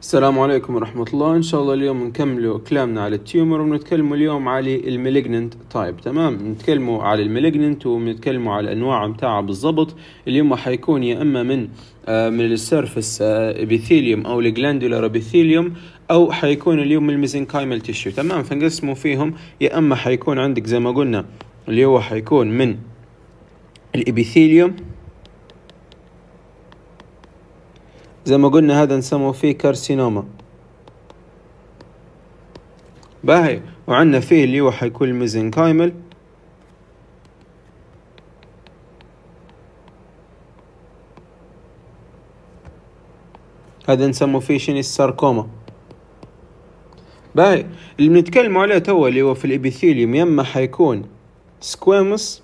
السلام عليكم ورحمة الله إن شاء الله اليوم نكملوا كلامنا على التيومر ونتكلموا اليوم على المالجننت تايب تمام نتكلموا على المالجننت ونتكلموا على الأنواع متاعها بالضبط اليوم حيكون يا إما من آه من السيرفس آه ابيثيليوم أو الجلاندولار ابيثيليوم أو حيكون اليوم من الميزنكايمال تيشيو تمام فنقسموا فيهم يا إما حيكون عندك زي ما قلنا اللي هو حيكون من الابيثيليوم زي ما قلنا هذا نسموه فيه كارسينوما باهي وعندنا فيه اللي هو حيكون الميزنكايمل هذا نسموه فيه شنو الساركوما باهي اللي بنتكلم عليه توا اللي هو في الابيثيليوم يا اما حيكون سكويمس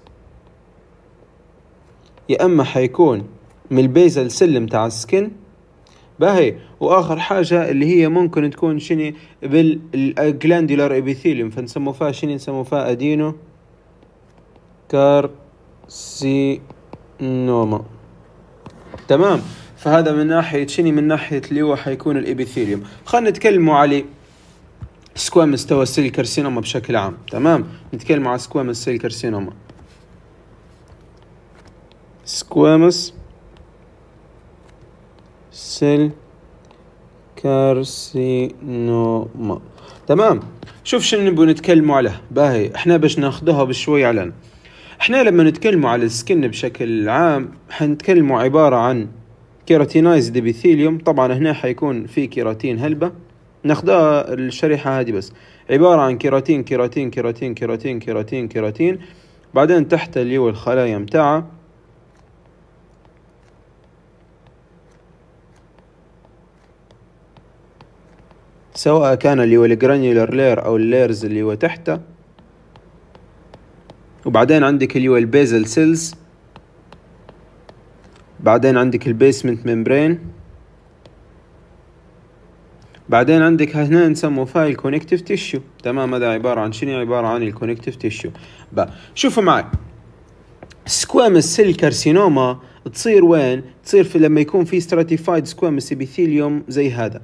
يا اما حيكون من البيزل سلم تاع السكن باهي واخر حاجه اللي هي ممكن تكون شني بالجلاندولار ابيثيليوم فنسمو فيها شني نسمو فيها ادينو كارسينوما تمام فهذا من ناحيه شني من ناحيه اللي هو حيكون الابيثيليوم خلينا نتكلموا على سكوامس توا سيل كارسينوما بشكل عام تمام نتكلم على سكوامس سيل كارسينوما سكوامس سيل كارسينوما تمام شوف شنو نبغوا نتكلموا عليه باهي احنا باش ناخذها بشوي على احنا لما نتكلموا على السكن بشكل عام حنتكلموا عبارة عن كيراتينايز ديبيثيليوم طبعا هنا حيكون في كيراتين هلبة ناخدها الشريحة هذه بس عبارة عن كيراتين كيراتين كيراتين كيراتين كيراتين كيراتين بعدين تحت اللي هو الخلايا متاعه سواء كان اللي هو الجرانيولر لير أو اللايرز اللي هو تحته وبعدين عندك اللي هو البيزل سيلز بعدين عندك البيسمنت ممبرين بعدين عندك هنا نسمو فاي كونكتيف تيشو تمام هذا عبارة عن شنو عبارة عن الكونكتيف تيشو بقى شوفوا معي سكوامس سيل كارسينوما تصير وين تصير في لما يكون في ستراتيفايد سكوامس ابيثيليوم زي هذا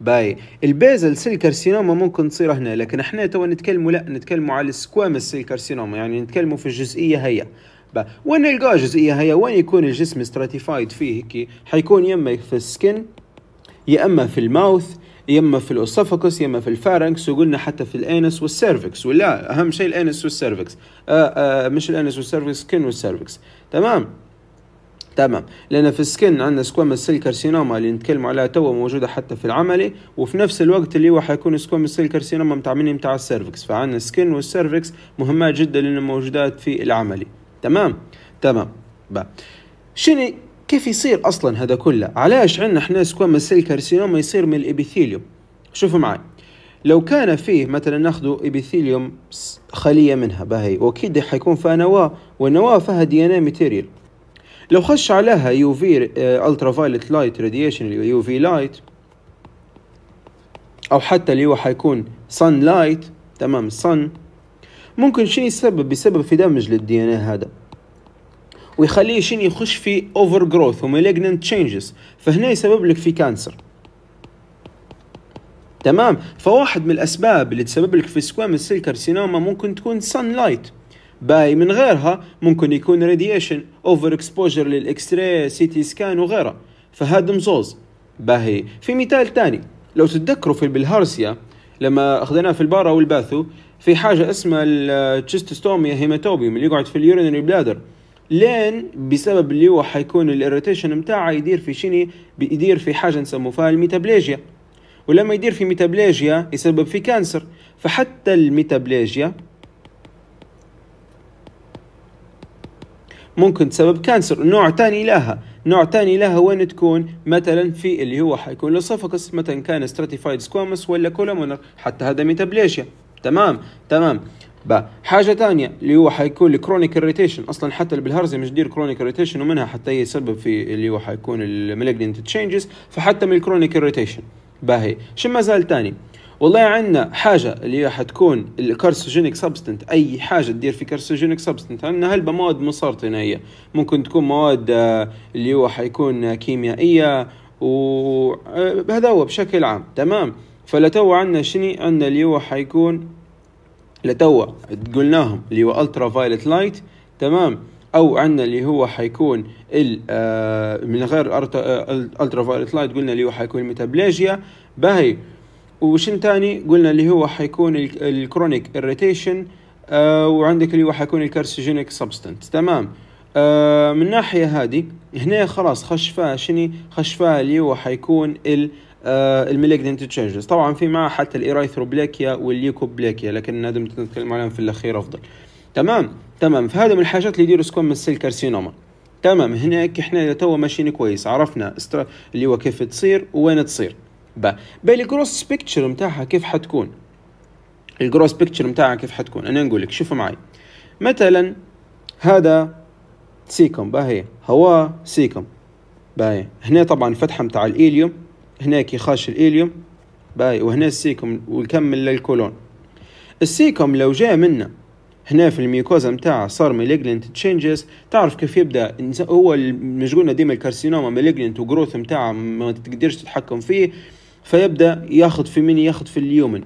باي البيزل سيل كارسينوما ممكن تصير هنا لكن احنا توا نتكلموا لا نتكلموا على السكوامس سيل كارسينوما يعني نتكلموا في الجزئيه هي وين نلقى الجزئيه هي وين يكون الجسم ستراتيفايد فيه هيك حيكون يا اما في السكن يا اما في الماوث يا اما في الاوسفكس يا اما في الفارنكس وقلنا حتى في الانس والسيرفكس ولا اهم شيء الانس والسيرفكس آآ آه، آآ آه، مش الانس والسيرفكس سكن والسيرفكس تمام تمام لان في السكن عندنا سكوامس سيل كارسينوما اللي نتكلم عليها تو موجوده حتى في العملي وفي نفس الوقت اللي هو حيكون سكوامس سيل كارسينوما متاع مني متاع السيرفكس فعندنا السكن والسيرفكس مهمات جدا لان موجودات في العملي تمام تمام با. شنو كيف يصير اصلا هذا كله علاش عندنا احنا سكوامس سيل كارسينوما يصير من الابيثيليوم شوفوا معي لو كان فيه مثلا ناخذ ايبيثيليوم خليه منها باهي واكيد حيكون فيها نواه والنواه فيها دي ان اي ماتيريال لو خش عليها يو في الترا فايلت لايت راديشن اللي هو يو في لايت او حتى اللي هو حيكون صن لايت تمام صن ممكن شنو يسبب بسبب في دمج للدي ان اي هذا ويخليه شنو يخش في اوفر جروث وميلجننت تشينجز فهنا يسبب لك في كانسر تمام فواحد من الاسباب اللي تسبب لك في سكوام السيل كارسينوما ممكن تكون صن لايت باي من غيرها ممكن يكون راديشن اوفر اكسبوجر سي سيتي سكان وغيرها فهذا مزوز باهي في مثال تاني لو تتذكروا في البلهارسيا لما اخذناه في البارا والباثو في حاجه اسمها التشستوميا هيماتوبيوم اللي يقعد في اليورينري بلادر لين بسبب اللي هو حيكون الاريتيشن متاعه يدير في شني يدير في حاجه نسموها فيها الميتابليجيا ولما يدير في ميتابليجيا يسبب في كانسر فحتى الميتابليجيا ممكن تسبب كانسر نوع ثاني لها نوع ثاني لها وين تكون مثلا في اللي هو حيكون للصفقس مثلا كان ستراتيفايد سكوامس ولا كولومونر حتى هذا ميتابليشيا تمام تمام با حاجة ثانية اللي هو حيكون الكرونيك ريتيشن اصلا حتى اللي بالهرزة دير كرونيك ريتيشن ومنها حتى يسبب في اللي هو حيكون المالجنت تشينجز فحتى من الكرونيك ريتيشن باهي شو مازال ثاني والله عندنا حاجه اللي هي حتكون الكارسوجينيك سبستنت اي حاجه تدير في كارسوجينيك سبستنت عندنا هلبة مواد هي ممكن تكون مواد آه، اللي هو حيكون كيميائيه وهذا آه، هو بشكل عام تمام فلتو عندنا شني عندنا اللي هو حيكون لتوا قلناهم اللي هو الترا فايلت لايت تمام او عندنا اللي هو حيكون ال آه، من غير الترا فايلت لايت قلنا اللي هو حيكون الميتابلاجيا باهي وشن تاني قلنا اللي هو حيكون الكرونيك اريتيشن آه، وعندك اللي هو حيكون الكارسيجينيك سبستنس تمام آه من الناحيه هذه هنا خلاص خشفة شني خشفة اللي هو حيكون ال آه تشينجز طبعا في معاه حتى الايرايثروبليكيا والليكوبلاكيا لكن نادم نتكلم عليهم في الاخير افضل تمام تمام فهذا من الحاجات اللي يديروا سكوم السيل كارسينوما تمام هناك احنا تو ماشيين كويس عرفنا استر... اللي هو كيف تصير ووين تصير ب باقي الجروس بيكتشر نتاعها كيف حتكون الجروس بيكتشر نتاعها كيف حتكون انا نقول لك شوفوا معي مثلا هذا سيكم باهي هو سيكم باهي هنا طبعا الفتحه نتاع الايليوم هناك خاش الايليوم باهي وهنا السيكم ويكمل للكولون السيكم لو جاء منا هنا في الميوكوزا نتاعها صار مالجنت تشينجز تعرف كيف يبدا هو مشغولنا ديما الكارسينوما مالجنت وجروث نتاعها ما تقدرش تتحكم فيه فيبدا ياخذ في من ياخذ في اليومن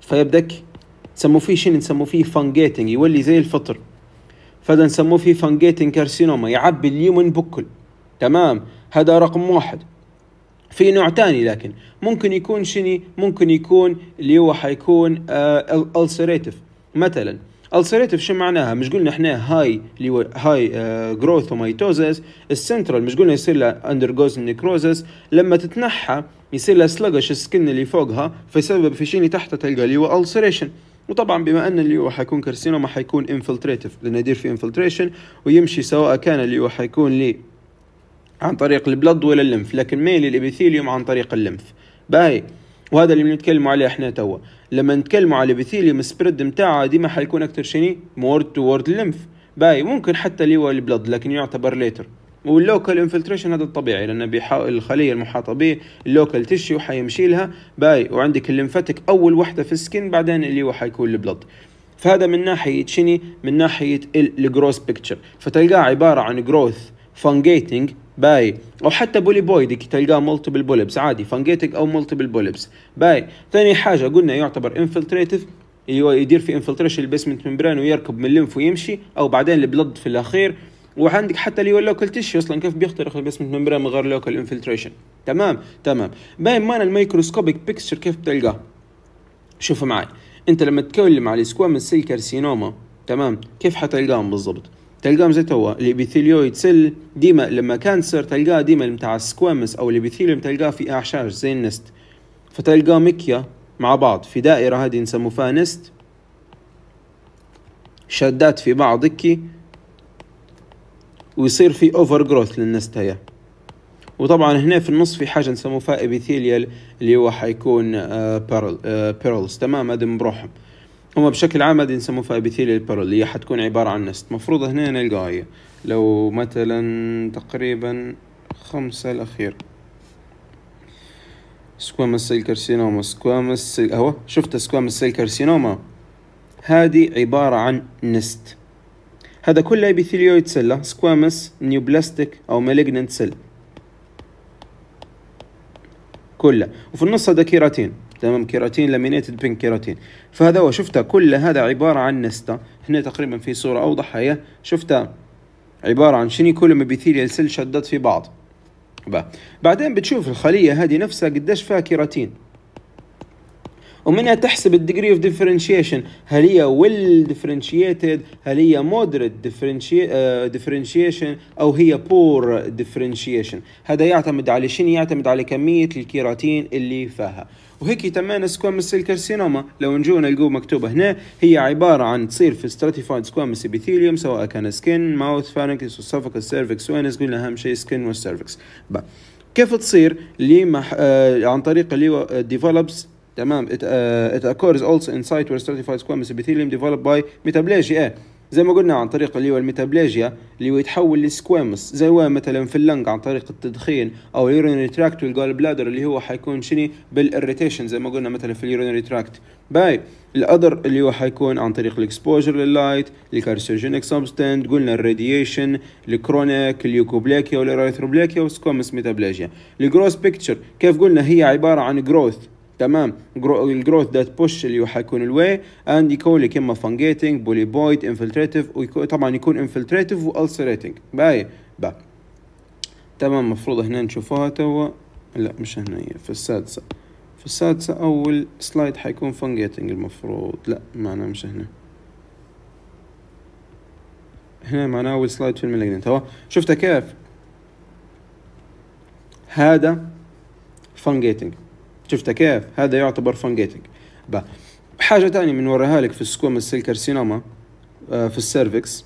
فيبداك نسموه فيه شنو نسموه فيه فانجيتنج يولي زي الفطر فهذا نسموه فيه فانجيتنج كارسينوما يعبي اليومن بكل تمام هذا رقم واحد في نوع تاني لكن ممكن يكون شني ممكن يكون اللي هو حيكون آه مثلا السيريتيف شو معناها مش قلنا احنا هاي اللي هو هاي جروث وميتوزيس السنترال مش قلنا يصير لها اندرجوز نيكروزس لما تتنحى يصير لها سلجش السكن اللي فوقها فيسبب في شيء اللي تحتها تلقى اللي هو ulceration وطبعا بما ان اللي هو حيكون كارسينوما حيكون انفلتريتف لانه يدير في انفلتريشن ويمشي سواء كان اللي هو حيكون لي عن طريق البلد ولا اللمف لكن ميل الابيثيليوم عن طريق اللمف باي وهذا اللي بنتكلموا عليه احنا توا لما نتكلموا على ابيثيليوم سبريد نتاعها ديما حيكون اكثر شني مورد تو وورد لمف باي ممكن حتى اللي هو البلد لكن يعتبر ليتر واللوكال انفلتريشن هذا الطبيعي لان بيحاول الخليه المحاطه به اللوكال تشيو حيمشي لها باي وعندك الليمفاتيك اول وحده في السكن بعدين اللي هو حيكون البلد فهذا من ناحيه شني من ناحيه الجروث بيكتشر فتلقاه عباره عن جروث فانجيتنج باي او حتى بولي بويدك تلقاه مولتيبل بولبس عادي فانجيتك او مولتيبل بولبس باي ثاني حاجه قلنا يعتبر اللي أيوة، هو يدير في انفلتريشن البيسمنت ممبران ويركب من الليمف ويمشي او بعدين البلد في الاخير وعندك حتى اللي هو اللوكال تيشي اصلا كيف بيخترق البيسمنت ممبران من غير لوكال انفلتريشن تمام تمام باين معنا الميكروسكوبيك بيكتشر كيف بتلقاه شوف معي انت لما تتكلم على السكوامس سيل كارسينوما تمام كيف حتلقاهم بالضبط تلقاه توا الابيثيليويد سيل ديما لما كانسر تلقاه ديما متاع السكوامس او الابيثيليوم تلقاه في اعشاش زي النست فتلقاه مكيا مع بعض في دائرة هذه نسمو فيها نست شادات في بعض هكي ويصير في اوفر جروث للنست هي وطبعا هنا في النص في حاجه نسموها ابيثيليال اللي هو حيكون بيرلز آه، آه، تمام هذا بروحهم هما بشكل عام هذه نسموها في ابيثيليال اللي اللي حتكون عبارة عن نست مفروض هنا نلقاها لو مثلا تقريبا خمسة الأخير سكوامس سيل كارسينوما سكوامس سيل اهو شفت سكوامس سيل كارسينوما هذه عبارة عن نست هذا كله ابيثيليويد سيلا سكوامس نيوبلاستيك او مالجننت سيل كله وفي النص هذا كيراتين تمام كيراتين لامينيتد بين كيراتين فهذا هو شفت كل هذا عبارة عن نستة هنا تقريبا في صورة أوضح هي شفتها عبارة عن شني كل ما بيثيليال سيل شدت في بعض بعدين بتشوف الخلية هذه نفسها قديش فيها كيراتين ومنها تحسب الديجري اوف ديفرنشيشن هل هي ويل ديفرنشيتد هل هي مودريت ديفرنشيشن آه، او هي بور ديفرنشيشن هذا يعتمد على شنو يعتمد على كميه الكيراتين اللي فيها وهيك تمام سكوامس الكارسينوما كارسينوما لو نجو نلقوه مكتوب هنا هي عباره عن تصير في ستراتيفايد سكوامس ابيثيليوم سواء كان سكن ماوث فارنكس وسفكس سيرفكس وينس قلنا اهم شيء سكن والسيرفكس كيف تصير لي مح... آه عن طريق اللي هو ديفلوبس تمام it, uh, it occurs also in site where stratified squamous epithelium developed by metaplasia إيه. زي ما قلنا عن طريق اللي هو الميتابلاجيا اللي هو يتحول لسكويمس زي وين مثلا في اللنج عن طريق التدخين او اليورينري تراكت والجول بلادر اللي هو حيكون شني بالاريتيشن زي ما قلنا مثلا في اليورينري تراكت باي الاذر اللي هو حيكون عن طريق الاكسبوجر لللايت الكارسيوجينيك سبستنت قلنا الراديشن الكرونيك اليوكوبلاكيا والاريثروبلاكيا والسكويمس ميتابلاجيا الجروس بيكتشر كيف قلنا هي عبارة عن جروث تمام الجروث ذات بوش اللي حيكون الواي اند يكون لك اما فانجيتنج بوليبويد انفلتريتيف طبعا يكون انفلتريتيف والسريتنج باي با تمام المفروض هنا نشوفوها توا لا مش هنا في السادسه في السادسه اول سلايد حيكون فانجيتنج المفروض لا معنا مش هنا هنا معنا اول سلايد في المالجنت هو شفتها كيف هذا فانجيتنج شفت كيف هذا يعتبر فانجيتنج حاجه من بنوريها لك في السكوم السيل كارسينوما آه، في السيرفكس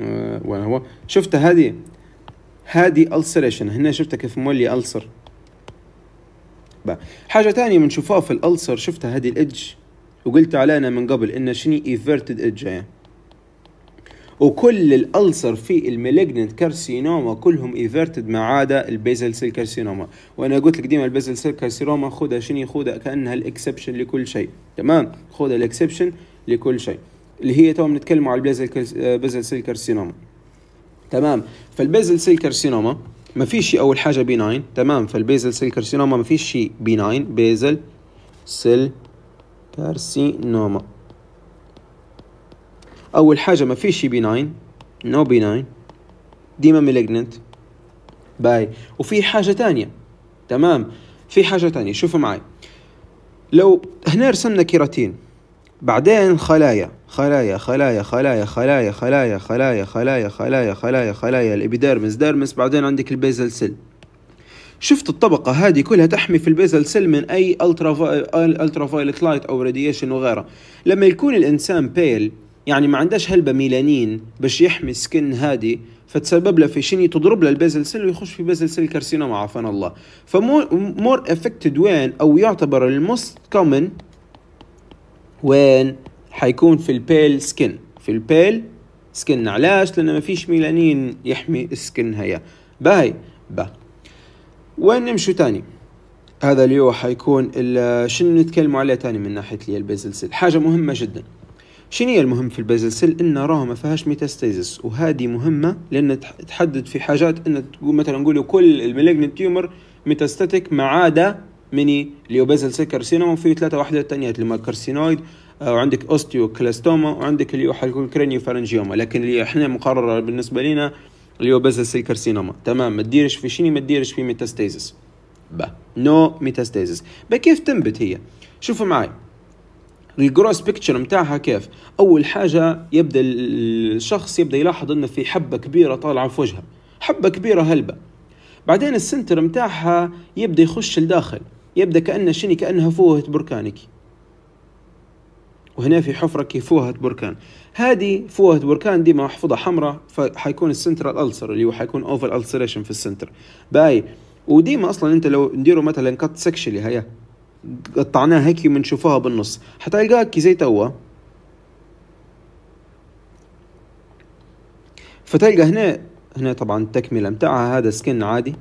آه، وين هو شفت هذه هذه ألسريشن هنا شفتها كيف مولي ألسر حاجة ثانيه بنشوفها في الألسر شفتها هذه الإدج وقلت علينا من قبل إن شني ايفرتد إدج يعني وكل الالسر في المالجنت كارسينوما كلهم ايفرتد ما عدا البيزل سيل كارسينوما وانا قلت لك ديما البيزل سيل كارسينوما خذها شنو خذها كانها الاكسبشن لكل شيء تمام خذها الاكسبشن لكل شيء اللي هي تو بنتكلم على البيزل آه، بيزل سيل كارسينوما تمام فالبيزل سيل كارسينوما ما فيش اول حاجه 9 تمام فالبيزل سيل كارسينوما ما فيش شيء 9 بيزل سيل كارسينوما اول حاجه ما فيش بي بيناين نو بيناين ديما ميليجننت باي وفي حاجه تانية تمام في حاجه تانية شوفوا معي لو هنا رسمنا كيراتين بعدين خلايا خلايا خلايا خلايا خلايا خلايا خلايا خلايا خلايا خلايا خلايا الابيديرمس ديرمس بعدين عندك البيزل سيل شفت الطبقة هذه كلها تحمي في البيزل سيل من أي ألترا فايلت لايت أو راديشن وغيره لما يكون الإنسان بيل يعني ما عندهاش هلبة ميلانين باش يحمي سكن هادي فتسبب له في شنو تضرب له البيزل سيل ويخش في بيزل سيل كارسينوما عفانا الله فمور افكتد وين او يعتبر الموست كومن وين حيكون في البيل سكن في البيل سكن علاش لان ما فيش ميلانين يحمي السكن هيا باهي با وين نمشي تاني هذا اليوم حيكون شنو نتكلموا عليه تاني من ناحيه البيزل سيل حاجه مهمه جدا شنو المهم في البازل سيل ان راه ما فيهاش ميتاستيزس وهذه مهمه لان تحدد في حاجات ان تقول مثلا نقولوا كل المالجنت تيومر ميتاستاتيك ما عدا مني اليوبازل سيل كارسينوما وفيه ثلاثه واحده الثانيات اللي هما الكارسينويد آه، وعندك كلاستوما وعندك اللي هو حيكون كرينيو فارنجيوما لكن اللي احنا مقرره بالنسبه لنا اللي هو بازل سيل كارسينوما تمام ما تديرش في شيني ما تديرش في ميتاستيزس با نو ميتاستيزس با كيف تنبت هي شوفوا معي الجروس بيكتشر متاعها كيف اول حاجه يبدا الشخص يبدا يلاحظ انه في حبه كبيره طالعه في وجهه حبه كبيره هلبه بعدين السنتر متاعها يبدا يخش لداخل يبدا كانه شني كانها فوهه بركانك وهنا في حفرة كي فوهة بركان هذه فوهة بركان ديما محفوظة حمراء فحيكون السنترال ألسر اللي هو حيكون أوفر ألسريشن في السنتر باي وديما أصلا أنت لو نديروا مثلا كات سكشلي هيا قطعناها هيك وبنشوفوها بالنص حتلقاها كي زي توا فتلقى هنا هنا طبعا التكمله متاعها هذا سكن عادي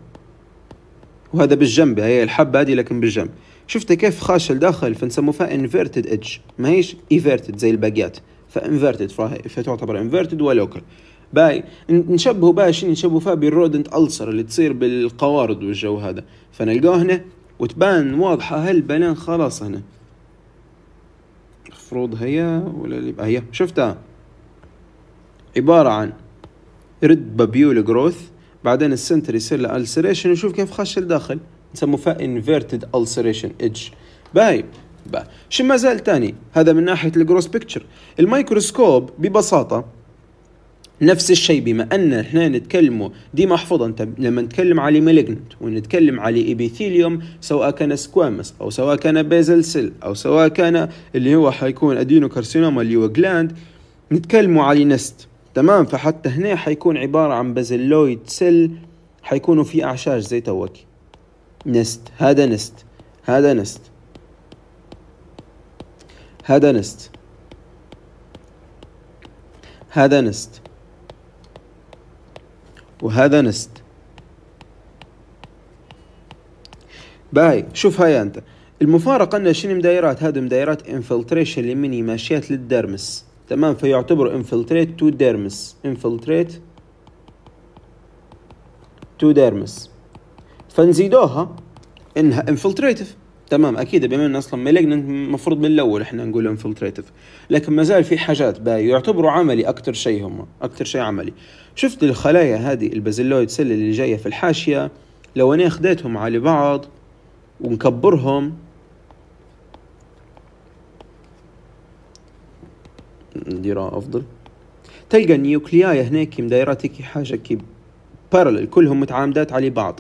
وهذا بالجنب هي الحبه هذه لكن بالجنب شفت كيف خاش لداخل فنسموها انفيرتد ايدج ما هيش ايفيرتد زي الباقيات فانفيرتد فتعتبر انفيرتد ولوكال باي نشبهوا باي شنو نشبهوا فيها بالرودنت ألسر اللي تصير بالقوارض والجو هذا فنلقاه هنا وتبان واضحة هالبنان خلاص هنا مفروض هيا ولا اللي هيا شفتها عبارة عن رد بابيول جروث بعدين السنتر يصير له السريشن وشوف كيف خش الداخل نسموه فا انفيرتد السريشن اتش باي شو ما زال تاني هذا من ناحية الجروس بيكتشر الميكروسكوب ببساطة نفس الشيء بما ان احنا نتكلموا دي محفوظه انت لما نتكلم على مالجنت ونتكلم على ايبيثيليوم سواء كان سكوامس او سواء كان بيزل سيل او سواء كان اللي هو حيكون ادينو كارسينوما اللي هو جلاند نتكلموا على نست تمام فحتى هنا حيكون عباره عن بازلويد سيل حيكونوا في اعشاش زي توك نست هذا نست هذا نست هذا نست هذا نست وهذا نست باي شوف هاي انت المفارقة ان شنو مدايرات هذا مدايرات انفلتريشن لمني ماشيات للدرمس تمام فيعتبروا انفلتريت تو درمس انفلتريت تو درمس فنزيدوها انها انفلتريتف تمام اكيد بما انه اصلا مالجننت المفروض من الاول احنا نقول انفلتريتف لكن ما زال في حاجات باي يعتبروا عملي اكثر شيء هم اكثر شيء عملي شفت الخلايا هذه البازيلويد سيل اللي جاية في الحاشية لو أنا أخذتهم على بعض ونكبرهم نديرها أفضل تلقى النيوكلياي هناك مدايرات تكي حاجة كي بارلل كلهم متعامدات على بعض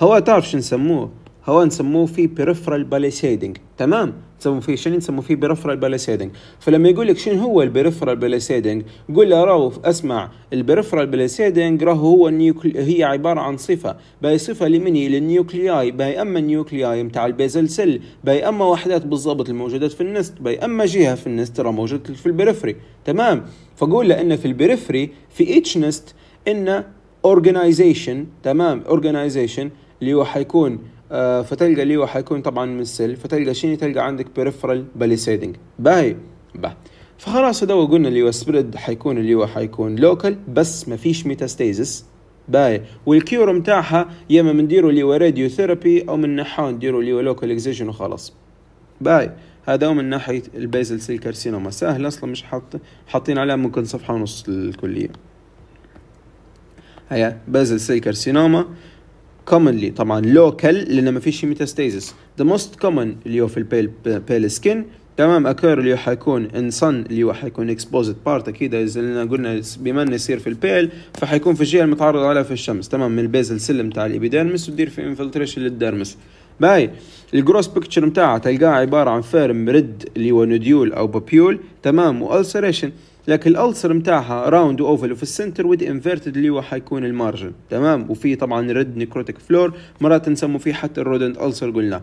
هوا تعرف شو نسموه هوا نسموه في peripheral باليسيدنج تمام تسمون فيه شنو نسموه فيه بريفرال بلاسيدنج فلما يقول لك شنو هو البريفرال بلاسيدنج قول له راهو اسمع البريفرال بلاسيدنج راهو هو النيوكلي... هي عباره عن صفه باي صفه لمني للنيوكلياي باي اما النيوكلياي نتاع البيزل سيل باي اما وحدات بالضبط الموجودات في النست باي اما جهه في النست راه موجوده في البريفري تمام فقول له ان في البريفري في اتش نست ان اورجنايزيشن تمام اورجنايزيشن اللي هو حيكون آه، فتلقى ليو حيكون طبعا من السيل فتلقى شيني تلقى عندك بريفرال باليسيدنج باهي با فخلاص هذا قلنا اللي هو سبريد حيكون اللي هو حيكون لوكال بس ما فيش ميتاستيزس باي والكيور متاعها يا اما بنديروا اللي هو راديو ثيرابي او من ناحيه نديروا اللي هو لوكال اكزيجن وخلاص باي هذا هو من ناحيه البيزل سيل كارسينوما سهل اصلا مش حاط حاطين عليها ممكن صفحه ونص الكليه هيا بيزل سيل كارسينوما commonly طبعا local لان ما فيش ميتاستيزس the most common اللي هو في البيل بيل سكين تمام اكير اللي حيكون ان صن اللي هو حيكون اكسبوزد بارت اكيد اذا قلنا بما انه يصير في البيل فحيكون في الجهه المتعرض عليها في الشمس تمام من البيزل سلم تاع الابيدرمس وتدير في انفلتريشن للدرمس باي الجروس بيكتشر نتاعها تلقاه عباره عن فيرم ريد اللي هو نوديول او بابيول تمام والسريشن لكن الالسر متاعها راوند واوفل وفي السنتر ود انفيرتد اللي هو حيكون المارجن تمام وفي طبعا ريد نيكروتيك فلور مرات نسمو فيه حتى الرودنت السر قلنا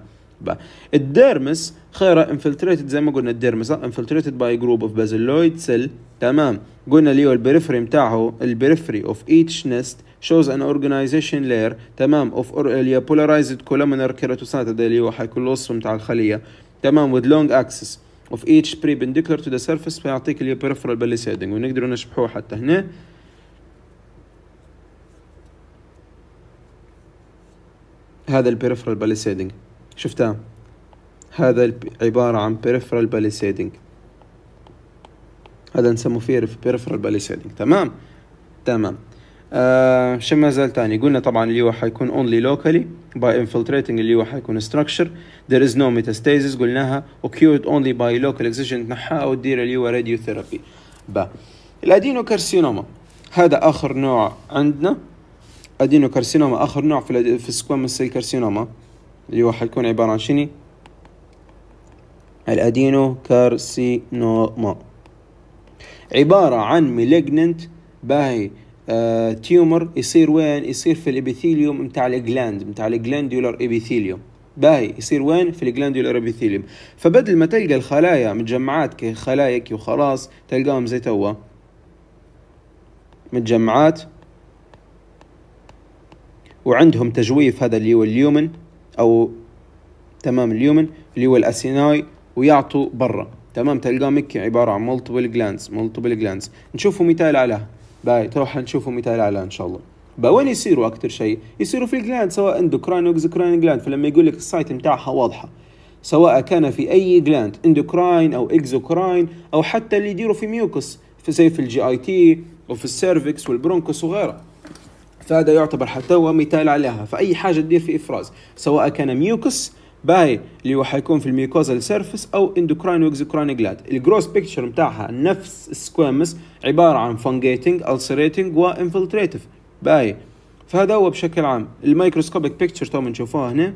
الديرمس خيره انفلتريتد زي ما قلنا الديرمس انفلتريتد باي جروب اوف بازلويد سيل تمام قلنا اللي هو البريفري متاعه البريفري اوف ايتش نست شوز ان اورجنايزيشن layer تمام اوف اللي هي polarized كولومنر كيراتوسات اللي هو حيكون الوصف متاع الخليه تمام ود لونج اكسس of each perpendicular to the surface فيعطيك اللي peripheral palisading ونقدر نشبحوه حتى هنا هذا ال peripheral palisading شفتها هذا عبارة عن peripheral palisading هذا نسموه فيه peripheral palisading تمام تمام آه، شو ما زال تاني قلنا طبعا اللي هو حيكون only locally by infiltrating اللي هو حيكون structure there is no metastasis قلناها اونلي only by local excision أو تدير اللي هو radiotherapy الادينو الادينوكارسينوما هذا اخر نوع عندنا ادينوكارسينوما اخر نوع في في السكوام سيل كارسينوما اللي هو حيكون عباره عن شنو الادينوكارسينوما عباره عن malignant باهي آه، تيومر يصير وين يصير في الابيثيليوم متاع الجلاند متاع الجلانديولار ابيثيليوم باهي يصير وين في الجلانديولار ابيثيليوم فبدل ما تلقى الخلايا متجمعات كخلايا كي وخلاص تلقاهم زي توا متجمعات وعندهم تجويف هذا اللي هو اليومن او تمام اليومن اللي هو الاسيناي ويعطوا برا تمام تلقاهم عباره عن مالتيبل جلاندز مالتيبل جلاندز نشوفوا مثال عليها باي تروح نشوفه مثال على ان شاء الله با وين يصيروا اكثر شيء يصيروا في الجلاند سواء اندوكراين او اكزوكراين جلاند فلما يقول لك السايت بتاعها واضحه سواء كان في اي جلاند اندوكراين او اكزوكراين او حتى اللي يديروا في ميوكس في زي في الجي اي تي وفي السيرفكس والبرونكوس وغيره فهذا يعتبر حتى هو مثال عليها فاي حاجه تدير في افراز سواء كان ميوكس باهي اللي هو حيكون في الميكوزال سيرفيس او اندوكراين واكزوكراين جلاد الجروس بيكتشر نتاعها نفس السكوامس عباره عن فونجيتنج السريتنج وانفلتريتف باهي فهذا هو بشكل عام الميكروسكوبيك بيكتشر تو نشوفوها هنا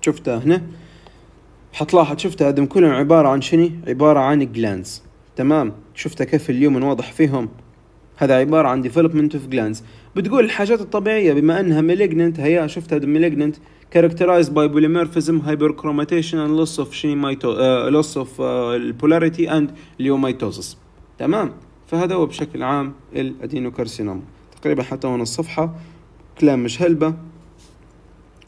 شفتها هنا حتلاحظ شفتها هذم كلهم عبارة عن شني عبارة عن جلانز تمام شفتها كيف اليوم واضح فيهم هذا عبارة عن development of glands بتقول الحاجات الطبيعية بما أنها malignant هيا شفتها malignant characterized by polymorphism hyperchromatation and loss of shenmito, uh, loss of uh, polarity and leiomytosis تمام فهذا هو بشكل عام الادينوكارسينوما تقريبا حتى هنا الصفحة كلام مش هلبة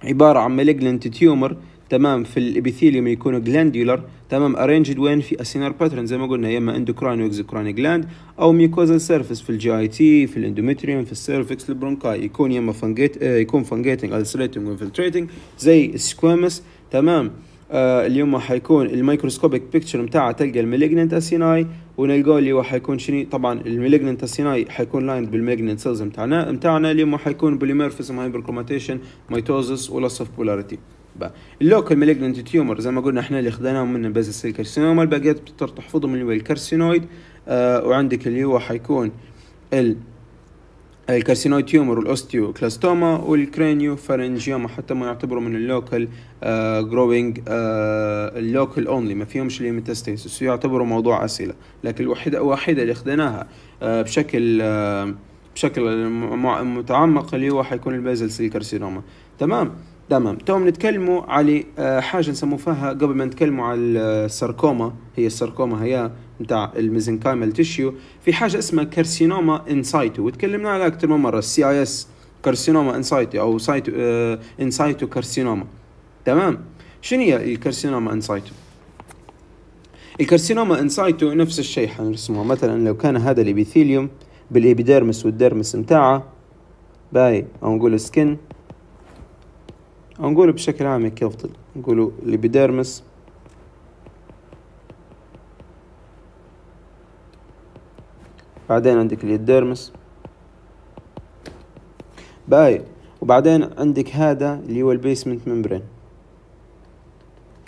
عبارة عن malignant tumor تمام في الابيثيليوم يكون جلانديولر تمام ارينجد وين في اسينار باترن زي ما قلنا يا اما اندوكراين واكزوكراين جلاند او ميكوزال سيرفيس في الجي اي تي في الاندوميتريوم في السيرفكس البرونكاي يكون يا اما فانجيت آه يكون فانجيتنج السريتنج وانفلتريتنج زي السكويمس تمام آه اليوم حيكون الميكروسكوبيك بيكتشر بتاعها تلقى الماليجننت اسيناي ونلقى اللي هو حيكون شنو طبعا الماليجننت اسيناي حيكون لايند بالمالجننت سيلز بتاعنا بتاعنا اليوم حيكون بوليمورفيزم كروماتيشن ميتوزس ولاس اوف بولاريتي بقى اللوكال مالجنت تيومر زي ما قلنا احنا اللي اخذناهم من البازل الكارسينوما كارسينوما الباقيات بتضطر تحفظهم اللي هو الكارسينويد آه وعندك اللي هو حيكون ال الكارسينويد تيومر والاوستيو كلاستوما والكرانيو فارنجيوما حتى ما يعتبروا من اللوكال جروينج اللوكال اونلي ما فيهمش ليميتاستيسس يعتبروا موضوع اسئله لكن الوحيده الوحيده اللي اخذناها آه، بشكل آه، بشكل متعمق اللي هو حيكون البيزل سيل كارسينوما تمام تمام تو نتكلموا على آه، حاجه نسموها قبل ما نتكلموا على الساركوما هي الساركوما هي نتاع الميزنكايمال تيشيو في حاجه اسمها كارسينوما انسايتو وتكلمنا عليها اكثر من مره السي اي اس كارسينوما انسايتو او سايتو آه، انسايتو كارسينوما تمام شنو هي الكارسينوما انسايتو الكارسينوما انسايتو نفس الشيء حنرسمه مثلا لو كان هذا الابيثيليوم بالابيديرمس والديرمس نتاعه باي او نقول سكن نقول بشكل عام هيك أفضل نقولوا الإبيديرمس بعدين عندك اليديرمس باي وبعدين عندك هذا اللي هو البيسمنت ممبرين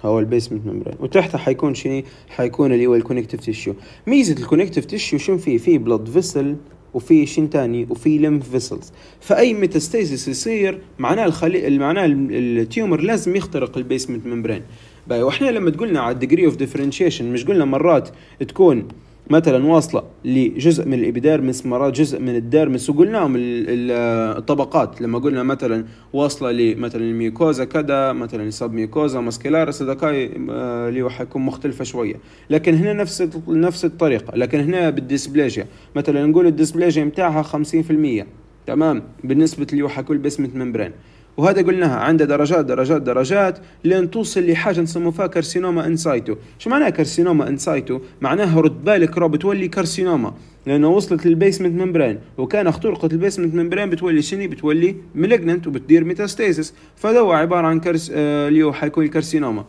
هو البيسمنت ممبرين وتحتها حيكون شنو حيكون اللي هو الكونكتيف تيشيو ميزه الكونكتيف تيشيو شنو فيه فيه بلود فيسل وفي شين تاني وفي لمف فيسلز فاي ميتاستيزيس يصير معناه الخلي... معناه التيومر لازم يخترق البيسمنت ممبرين واحنا لما تقولنا على الديجري اوف ديفرنشيشن مش قلنا مرات تكون مثلا واصله لجزء من الابيدرمس مرات جزء من الدرمس وقلناهم الطبقات لما قلنا مثلا واصله لمثلا الميكوزا كذا مثلا سب ميكوزا ماسكيلاريس هذاكاي آه، اللي حيكون مختلفه شويه لكن هنا نفس نفس الطريقه لكن هنا بالديسبلاجيا مثلا نقول الديسبلاجيا متاعها 50% تمام بالنسبه لوحه كل بسمه ممبران وهذا قلناها عندها درجات درجات درجات لين توصل لحاجه نسموها فيها كارسينوما انسايتو شو معناها كارسينوما انسايتو معناها رد بالك راه بتولي كارسينوما لانه وصلت للبيسمنت ممبرين وكان اخترقت البيسمنت ممبرين بتولي شني بتولي ملجننت وبتدير ميتاستاسيس فهذا هو عباره عن كارس آه اللي هو حيكون الكارسينوما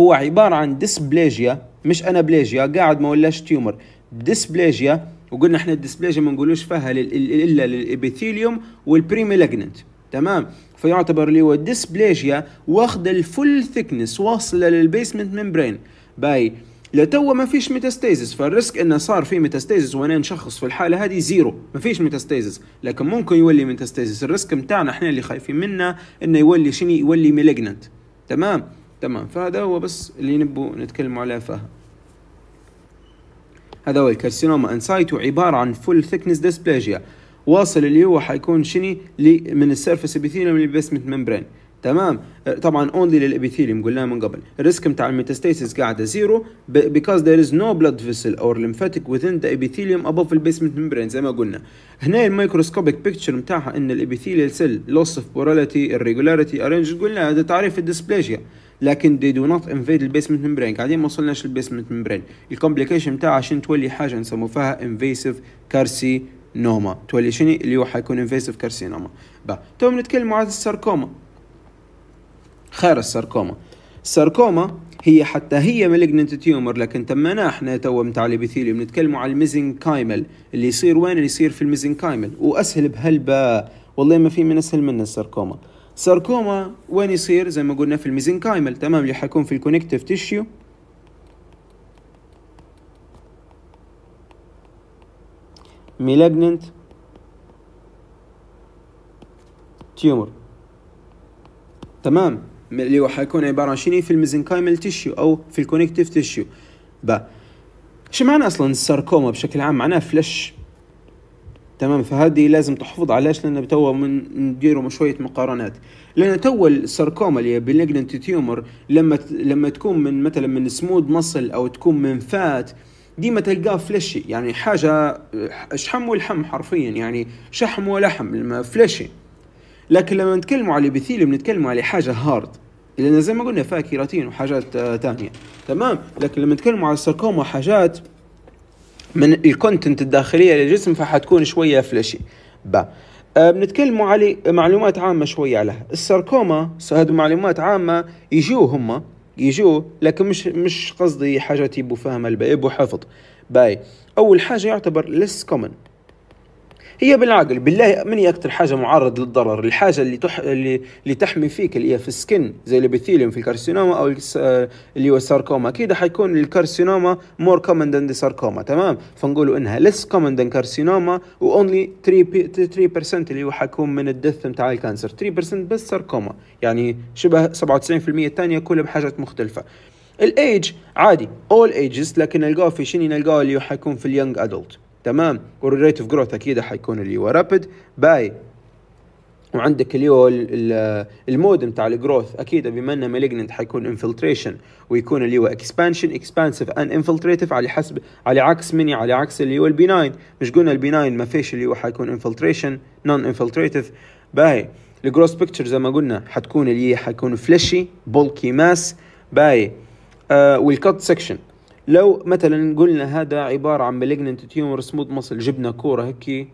هو عباره عن ديسبليجيا مش انابليجيا قاعد ما ولاش تيومر ديسبليجيا وقلنا احنا الديسبليجيا ما نقولوش فيها الا للابيثيليوم والبريميلجننت تمام فيعتبر اللي هو الديسبليجيا واخد الفول ثيكنس واصله للبيسمنت ممبرين باي لتوا ما فيش ميتاستيزس فالريسك انه صار في ميتاستيزس وانا نشخص في الحاله هذه زيرو ما فيش ميتاستيزس لكن ممكن يولي ميتاستيزس الريسك نتاعنا احنا اللي خايفين منه انه يولي شنو يولي ميلجننت تمام تمام فهذا هو بس اللي نبو نتكلم عليه فهم هذا هو الكارسينوما انسايتو عباره عن فول ثيكنس ديسبلاجيا واصل اللي هو حيكون شني من السيرفس ابيثيليوم للبيسمنت ممبرين تمام أه، طبعا اونلي للابيثيليوم قلناه من قبل الريسك بتاع الميتاستاسيس قاعده زيرو بيكوز ذير از نو بلاد فيسل اور ليمفاتيك وذين ذا ابيثيليوم ابوف البيسمنت ممبرين زي ما قلنا هنا الميكروسكوبيك بيكتشر بتاعها ان الابيثيليال سيل لوس اوف بوراليتي الريجولاريتي ارينج قلنا هذا تعريف الديسبليجيا لكن دي دو نوت انفيد البيسمنت ممبرين قاعدين ما وصلناش للبيسمنت ممبرين الكومبليكيشن بتاعها عشان تولي حاجه نسموها انفيسيف كارسي نوما تولي شنو اللي هو حيكون انفيسيف كارسينوما با تو نتكلم عن الساركوما خير الساركوما الساركوما هي حتى هي مالجننت تيومر لكن تمنا احنا تو متاع الابيثيليوم نتكلموا على كايمل اللي يصير وين اللي يصير في كايمل واسهل بهلبا والله ما في من اسهل منه الساركوما ساركوما وين يصير زي ما قلنا في كايمل تمام اللي حيكون في الكونكتيف تيشيو ميلاجننت تيومر تمام اللي هو حيكون عباره عن شنو في الميزنكايمال تيشيو او في الكونكتيف تيشيو با شو معنى اصلا الساركوما بشكل عام معناه فلش تمام فهذه لازم تحفظ علاش لان توا من نديروا شويه مقارنات لان توا الساركوما اللي هي بنجننت تيومر لما لما تكون من مثلا من سمود مصل او تكون من فات ديما تلقاه فلاشي يعني حاجة شحم ولحم حرفيا يعني شحم ولحم فلاشي لكن لما نتكلموا على بيثيليوم نتكلموا على حاجة هارد لأن زي ما قلنا فيها كيراتين وحاجات تانية آه، تمام لكن لما نتكلموا على الساركوما حاجات من الكونتنت الداخلية للجسم فحتكون شوية فلاشي با أه بنتكلموا على معلومات عامة شوية عليها الساركوما هذه معلومات عامة يجيو هما يجوا لكن مش مش قصدي حاجه تيبو فاهمه الباب وحافظ باي اول حاجه يعتبر less common هي بالعقل بالله مني اكثر حاجه معرض للضرر الحاجه اللي تح... اللي... اللي تحمي فيك اللي هي في السكن زي الابيثيليوم في الكارسينوما او اللي هو الساركوما اكيد حيكون الكارسينوما مور كومن ذان ساركوما تمام فنقولوا انها ليس كومن ذان كارسينوما واونلي 3% اللي هو حيكون من الدث نتاع الكانسر 3% بس ساركوما يعني شبه 97% الثانيه كلها بحاجات مختلفه الايج عادي اول ايجز لكن نلقاه في شنو نلقاه اللي حيكون في اليونج ادلت تمام والريت اوف جروث اكيد حيكون اللي هو رابد باي وعندك اللي هو المود تاع الجروث اكيد بما انه مالجننت حيكون انفلتريشن ويكون اللي هو اكسبانشن اكسبانسيف ان انفلتريتيف على حسب على عكس مني على عكس اللي هو البيناين مش قلنا البيناين ما فيش اللي هو حيكون انفلتريشن نون انفلتريتيف باي الجروث بيكتشر زي ما قلنا حتكون هي حيكون فليشي بولكي ماس باي آه، والكت سكشن لو مثلا قلنا هذا عبارة عن مالجننت تيومر سمود مصل جبنا كورة هيك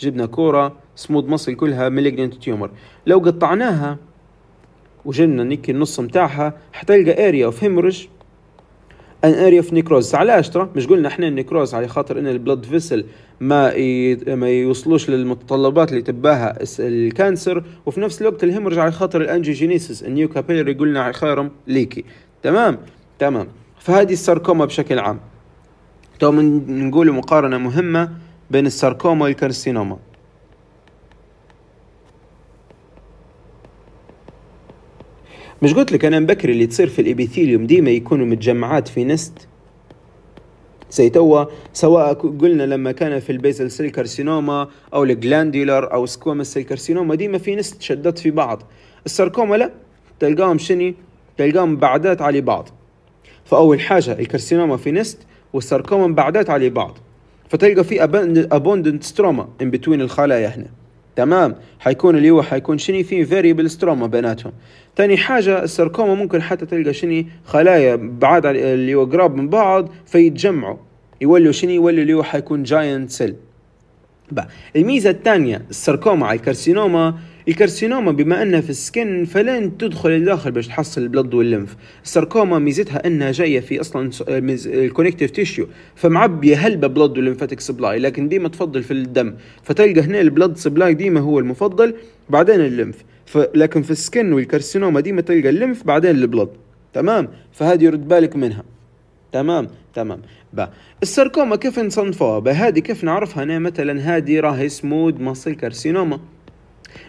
جبنا كورة سمود مصل كلها مالجننت تيومر لو قطعناها وجبنا نيكي النص متاعها حتلقى اريا اوف هيمرج ان اريا اوف نيكروز علاش ترى مش قلنا احنا النيكروز على خاطر ان البلد فيسل ما ما يوصلوش للمتطلبات اللي تباها الكانسر وفي نفس الوقت الهمرج على خاطر الانجيوجينيسيس النيو كابيلري قلنا على خيرهم ليكي تمام تمام فهذه الساركوما بشكل عام تو نقول مقارنة مهمة بين الساركوما والكارسينوما مش قلت لك انا بكري اللي تصير في الابيثيليوم ديما يكونوا متجمعات في نست زي توا سواء قلنا لما كان في البيزل سيل كارسينوما او الجلانديولار او سكوما سيل كارسينوما ديما في نست شدت في بعض الساركوما لا تلقاهم شني تلقاهم بعدات على بعض فاول حاجه الكارسينوما في نست والساركوما مبعدات على بعض فتلقى في ابوندنت ستروما ان بتوين الخلايا هنا تمام حيكون اللي هو حيكون شني في فاريبل ستروما بيناتهم تاني حاجة الساركوما ممكن حتى تلقى شني خلايا بعاد اللي هو قراب من بعض فيتجمعوا يولوا شني يولوا اللي هو حيكون جاينت سيل الميزة الثانية الساركوما على الكارسينوما الكارسينوما بما انها في السكن فلن تدخل الداخل باش تحصل البلد واللمف الساركوما ميزتها انها جايه في اصلا الكونكتيف آه، تيشيو آه، فمعبيه هلبه بلد ولمفاتيك سبلاي لكن ديما تفضل في الدم فتلقى هنا البلد سبلاي ديما هو المفضل بعدين اللمف لكن في السكن والكارسينوما ديما تلقى اللنف بعدين البلد تمام فهذه يرد بالك منها تمام تمام با الساركوما كيف نصنفوها هذه كيف نعرفها انا مثلا هذه راهي سمود ماسل كارسينوما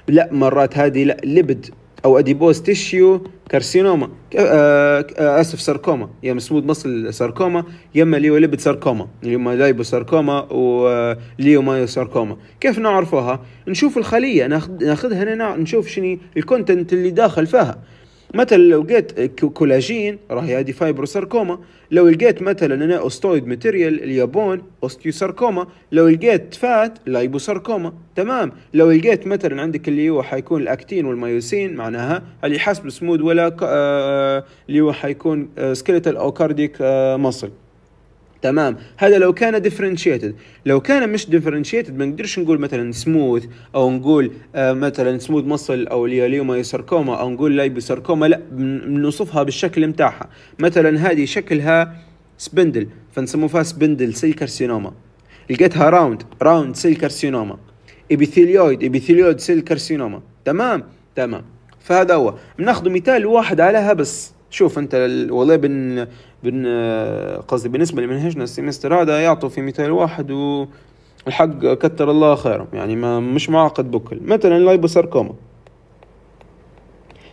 لا مرات هذه لا لبد او اديبوز تيشيو كارسينوما آه، آه، اسف ساركوما يا مسمود مصل ساركوما يا اما ليو لبد ساركوما اللي هما لايبو ساركوما وليو آه، مايو ساركوما كيف نعرفوها نشوف الخليه ناخذها هنا نشوف شنو الكونتنت اللي داخل فيها مثلا لو لقيت كولاجين راهي هذه فايبروساركوما لو لقيت مثلا انا اوستويد ماتيريال اليابون اوستيوساركوما لو لقيت فات لايبوساركوما تمام لو لقيت مثلا عندك اللي هو حيكون الاكتين والمايوسين معناها اللي حسب سمود ولا آه، اللي هو حيكون سكيلتال آه، او كارديك آه، مصل تمام هذا لو كان ديفرنشيتد لو كان مش ديفرنشيتد ما نقدرش نقول مثلا سموث او نقول آه، مثلا سموث مصل او الياليوما ساركوما او نقول لايبو لا بنوصفها بالشكل متاعها مثلا هذه شكلها سبندل فنسموها سبندل سيل كارسينوما لقيتها راوند راوند سيل كارسينوما ابيثيليويد ابيثيليويد سيل كارسينوما تمام تمام فهذا هو بناخذ مثال واحد عليها بس شوف انت والله بن قصدي بالنسبة لمنهجنا السيمستر هذا يعطوا في مثال واحد والحق كتر الله خيرهم يعني ما مش معقد بكل مثلا لايبوساركوما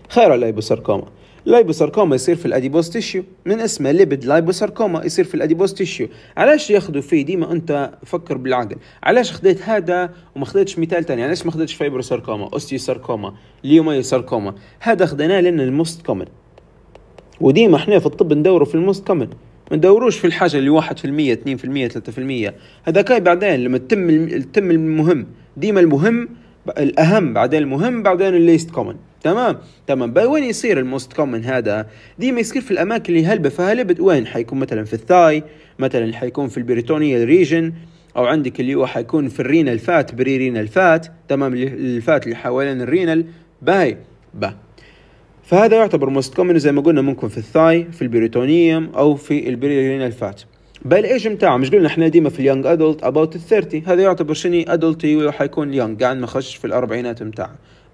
خير لايبوساركوما لايبوساركوما يصير في الاديبوس تيشيو من اسمه ليبد لايبوساركوما يصير في الاديبوس تيشيو علاش ياخذوا فيه ديما انت فكر بالعقل علاش خديت هذا وما خديتش مثال ثاني علاش ما خديتش فايبروساركوما اوستيوساركوما ليوميوساركوما هذا خديناه لان الموست كومن وديما احنا في الطب ندوروا في الموست كومن ما ندوروش في الحاجه اللي 1% 2% 3% هذاك بعدين لما تتم تتم المهم ديما المهم الاهم بعدين المهم بعدين الليست كومن تمام تمام باي وين يصير الموست كومن هذا ديما يصير في الاماكن اللي هلبة فهلبت وين حيكون مثلا في الثاي مثلا حيكون في البريتونيال ريجن او عندك اللي هو حيكون في الرينال فات بري رينال فات تمام الفات اللي حوالين الرينال باي با فهذا يعتبر موست كومن زي ما قلنا ممكن في الثاي في البريتونيوم او في البريلينال فات ايش متاعه مش قلنا احنا ديما في اليونج ادلت اباوت ال 30 هذا يعتبر شني ادلتي وحيكون يونج قاعد ما خش في الاربعينات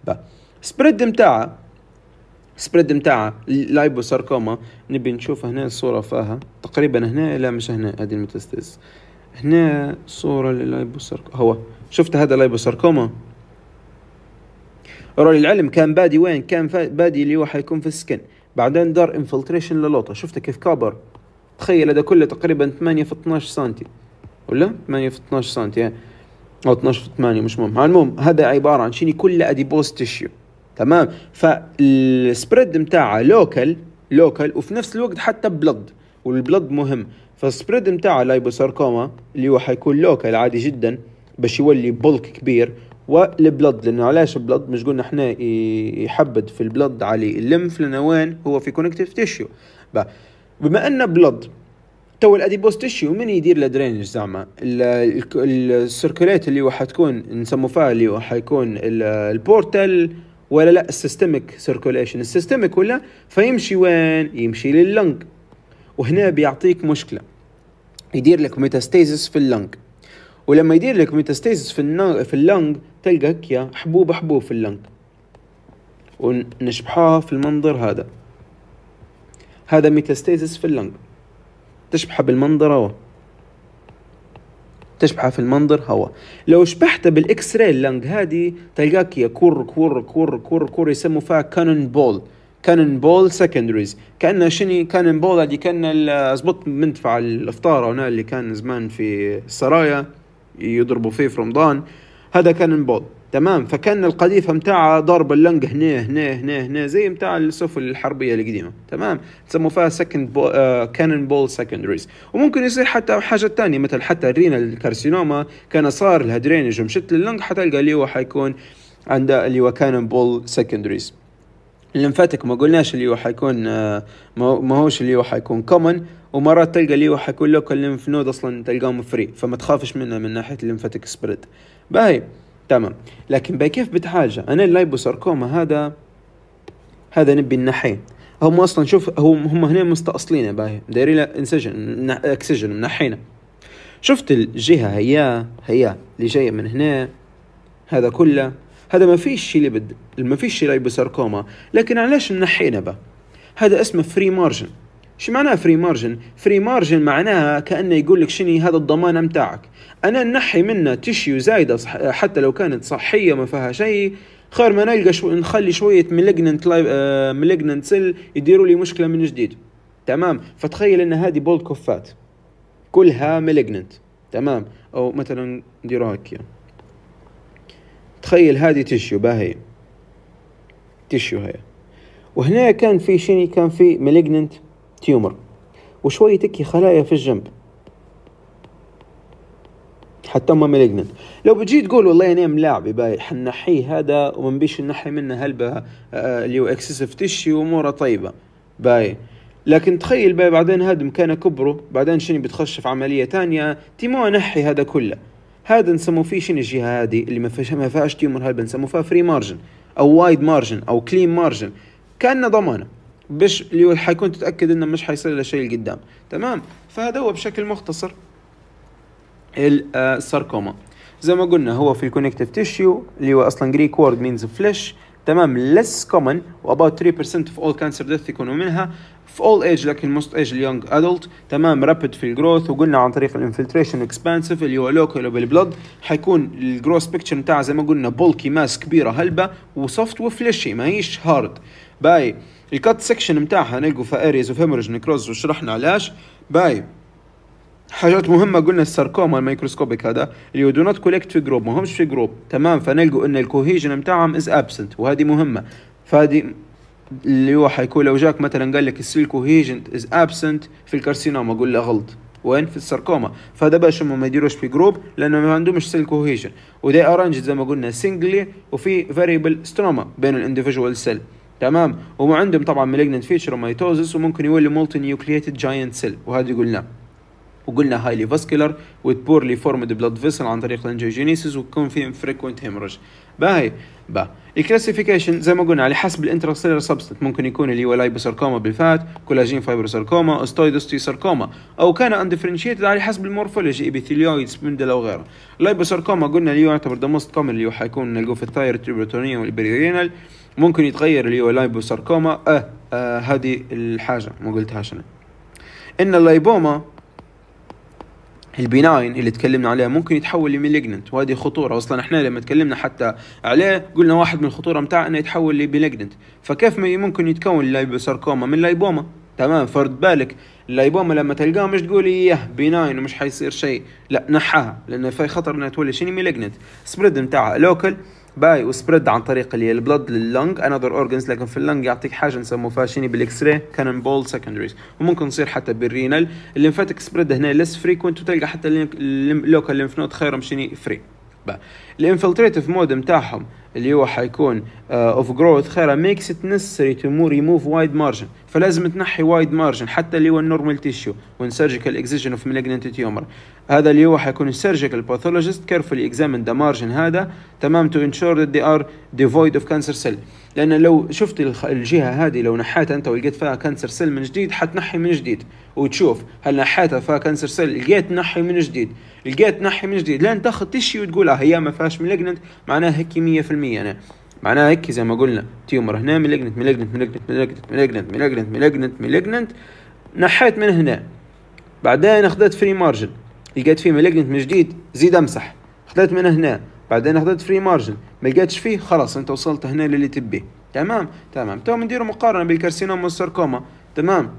با سبريد متاعه سبريد متاعها لايبوساركوما نبي نشوف هنا الصورة فيها تقريبا هنا لا مش هنا هذه الميتاستيز هنا صورة للايبوساركوما هو شفت هذا لايبوساركوما راه العلم كان بادي وين كان بادي اللي هو حيكون في السكن بعدين دار انفلتريشن للوطه شفت كيف كبر تخيل هذا كله تقريبا 8 في 12 سنتي ولا 8 في 12 سنتي يعني. او 12 في 8 مش مهم المهم هذا عباره عن شيني كله اديبوز تيشيو تمام فالسبريد متاعها لوكال لوكال وفي نفس الوقت حتى بلد والبلد مهم فالسبريد متاع لايبوساركوما اللي هو حيكون لوكال عادي جدا باش يولي بولك كبير والبلد لانه علاش البلد مش قلنا احنا يحبد في البلد على اللمف وين هو في كونكتيف تيشيو بما ان بلد تو الاديبوس تيشيو من يدير الدرينج زعما السيركوليت اللي حتكون نسمو فيها اللي حيكون البورتال ولا لا السيستميك سيركوليشن السيستميك ولا فيمشي وين يمشي لللنج وهنا بيعطيك مشكله يدير لك ميتاستيزس في اللنج ولما يدير لك ميتاستيزس في في اللنج تلقى يا حبوب حبوب في اللنك ونشبحوها في المنظر هذا هذا ميتاستيزس في اللنك تشبحها بالمنظر هوا تشبحها في المنظر هوا لو شبحتها بالاكس راي اللنج هذه تلقاك يا كور كور كور كور كور يسموا فيها كانون بول كانون بول سكندريز كان شني كانون بول هذه كان زبط منتفع الافطار هنا اللي كان زمان في السرايا يضربوا فيه في رمضان هذا كان بول تمام فكان القذيفه متاع ضرب اللنج هنا هنا هنا هنا زي متاع السفن الحربيه القديمه تمام تسموا فيها سكند بول آه كانن بول سكندريز وممكن يصير حتى حاجه تانية مثل حتى الرينا الكارسينوما كان صار الهدرينج درينج ومشت حتلقى اللي هو حيكون عند اللي هو كانن بول سكندريز الليمفاتيك ما قلناش اللي هو حيكون آه، ما هوش اللي هو حيكون كومن ومرات تلقى اللي هو حيكون لوكال لينف نود اصلا تلقاهم فري فما تخافش منه من ناحيه الليمفاتيك سبريد باهي تمام لكن باي كيف بتحاجة أنا اللايبوساركوما هذا هذا نبي النحين هم اصلا شوف هم هم هنا مستأصلين باهي دايرين انسجن اكسجن منحينا شفت الجهة هيا هيا اللي جاية من هنا هذا كله هذا ما فيش اللي بد ما فيش شي لايبوساركوما لكن علاش منحينا به هذا اسمه فري مارجن شو معناها فري مارجن؟ فري مارجن معناها كانه يقول لك شني هذا الضمانه متاعك، انا نحي منه تشيو زايده صح حتى لو كانت صحيه ما فيها شيء خير ما نلقى شو نخلي شويه ملجننت ملجننت سيل يديروا لي مشكله من جديد. تمام فتخيل ان هذه بولد كفات كلها ملجننت تمام او مثلا نديروها هكي تخيل هذه تشيو باهي تشيو هي وهنا كان في شني كان في ملجننت تيومر وشوية تكي خلايا في الجنب حتى هما مالجننت لو بتجي تقول والله انا ملاعبي باي حنحيه هذا وما نبيش نحي منه هلبة آه، اللي هو اكسسيف تشي واموره طيبه باي لكن تخيل باي بعدين هذا مكانه كبره بعدين شنو بتخش في عمليه تانية تيمو نحي هذا كله هذا نسمو فيه شنو الجهه هذه اللي ما فيهاش ما فيهاش تيومر هلبة نسمو فيها فري مارجن او وايد مارجن او كلين مارجن كانه ضمانه باش اللي حيكون تتاكد انه مش حيصير له شيء لقدام تمام فهذا هو بشكل مختصر الساركوما آه، زي ما قلنا هو في الكونكتيف تيشيو اللي هو اصلا جريك وورد مينز فليش تمام less common وابوت 3% of all cancer ديث يكونوا منها في all age لكن most age اليونج adult تمام rapid في الجروث وقلنا عن طريق الانفلتريشن اكسبانسيف اللي هو لوكال بالبلد حيكون الجروث بيكتشر بتاعها زي ما قلنا بولكي ماس كبيره هلبه وسوفت وفليشي ما هيش هارد باي الكات سكشن نتاعها نلقوا في اريز اوف هيموريج نيكروز وشرحنا علاش باي حاجات مهمه قلنا الساركوما الميكروسكوبيك هذا اللي هو دو نوت كولكت في جروب ماهمش في جروب تمام فنلقوا ان الكوهيجن نتاعهم از ابسنت وهذه مهمه فهذه اللي هو حيكون لو جاك مثلا قال لك السيل كوهيجن از ابسنت في الكارسينوما قول له غلط وين في الساركوما فهذا باش هم ما يديروش في جروب لانه ما عندهمش سيل كوهيجن ودي ارانج زي ما قلنا سنجلي وفي فاريبل ستروما بين الاندفجوال سيل تمام هم عندهم طبعا مالجنت فيتشر وميتوزس وممكن يولي مولتي نيوكليتد جاينت سيل وهذا قلناه وقلنا هايلي فاسكولار وذ بورلي فورمد بلاد فيسل عن طريق الانجيوجينيسيس ويكون فيهم فريكوينت هيمرج باهي با الكلاسيفيكيشن زي ما قلنا على حسب سيلر سبستنت ممكن يكون اللي هو لايبوساركوما بالفات كولاجين ساركوما استويدوستي ساركوما او كان اندفرنشيتد على حسب المورفولوجي ابيثيليويد سبندلا وغيره لايبوساركوما قلنا اللي هو يعتبر ذا موست كومن اللي هو حيكون نلقوه في الثاير التريبرتونيا والبريرينال ممكن يتغير اللي هو لايبوساركوما اه, آه هذه الحاجه ما قلتهاش انا ان اللايبوما البناين اللي تكلمنا عليها ممكن يتحول لميليجننت وهذه خطوره اصلا احنا لما تكلمنا حتى عليه قلنا واحد من الخطوره متاع انه يتحول لميليجننت فكيف ممكن يتكون لايبوساركوما من لايبوما تمام فرد بالك اللايبوما لما تلقاه مش تقول ايه بناين ومش حيصير شيء لا نحاها لانه في خطر انها تولي شنو ميليجننت سبريد متاعها لوكال باي وسبريد عن طريق اللي البلد لللنج انذر اورجنز لكن في اللنج يعطيك حاجه نسموه فاشيني بالاكس راي كانون بول سكندريز وممكن تصير حتى بالرينال الليمفاتيك سبريد هنا ليس فريكوينت وتلقى حتى اللوكال ليمف نود خير مشيني فري الانفلتريتف مود نتاعهم اللي هو حيكون اوف آه، جروث خيرها ميكس ات نسري تو ريموف وايد مارجن فلازم تنحي وايد مارجن حتى اللي هو النورمال تيشو وان سيرجيكال اكزيجن اوف مالجننت تيومر هذا اللي هو حيكون السيرجيكال باثولوجيست كيرفولي اكزامين ذا مارجن هذا تمام تو انشور ذات دي ار ديفويد اوف كانسر سيل لان لو شفت الجهه هذه لو نحيتها انت ولقيت فيها كانسر سيل من جديد حتنحي من جديد وتشوف هل نحيتها فيها كانسر سيل لقيت نحي من جديد لقيت نحي من جديد لان تاخذ تيشو وتقول اه هي ما فيهاش مالجننت معناها هيك 100% انا معناها هيك زي ما قلنا تيومر هنا ملجنت ملجنت ملجنت ملجنت ملجنت ملجنت ملجنت ملجنت نحيت من هنا بعدين اخذت فري مارجن لقيت فيه ملجنت من جديد زيد امسح اخذت من هنا بعدين اخذت فري مارجن ما لقيتش فيه خلاص انت وصلت هنا للي تبيه تمام تمام تو نديروا مقارنه بالكارسينوما والساركوما تمام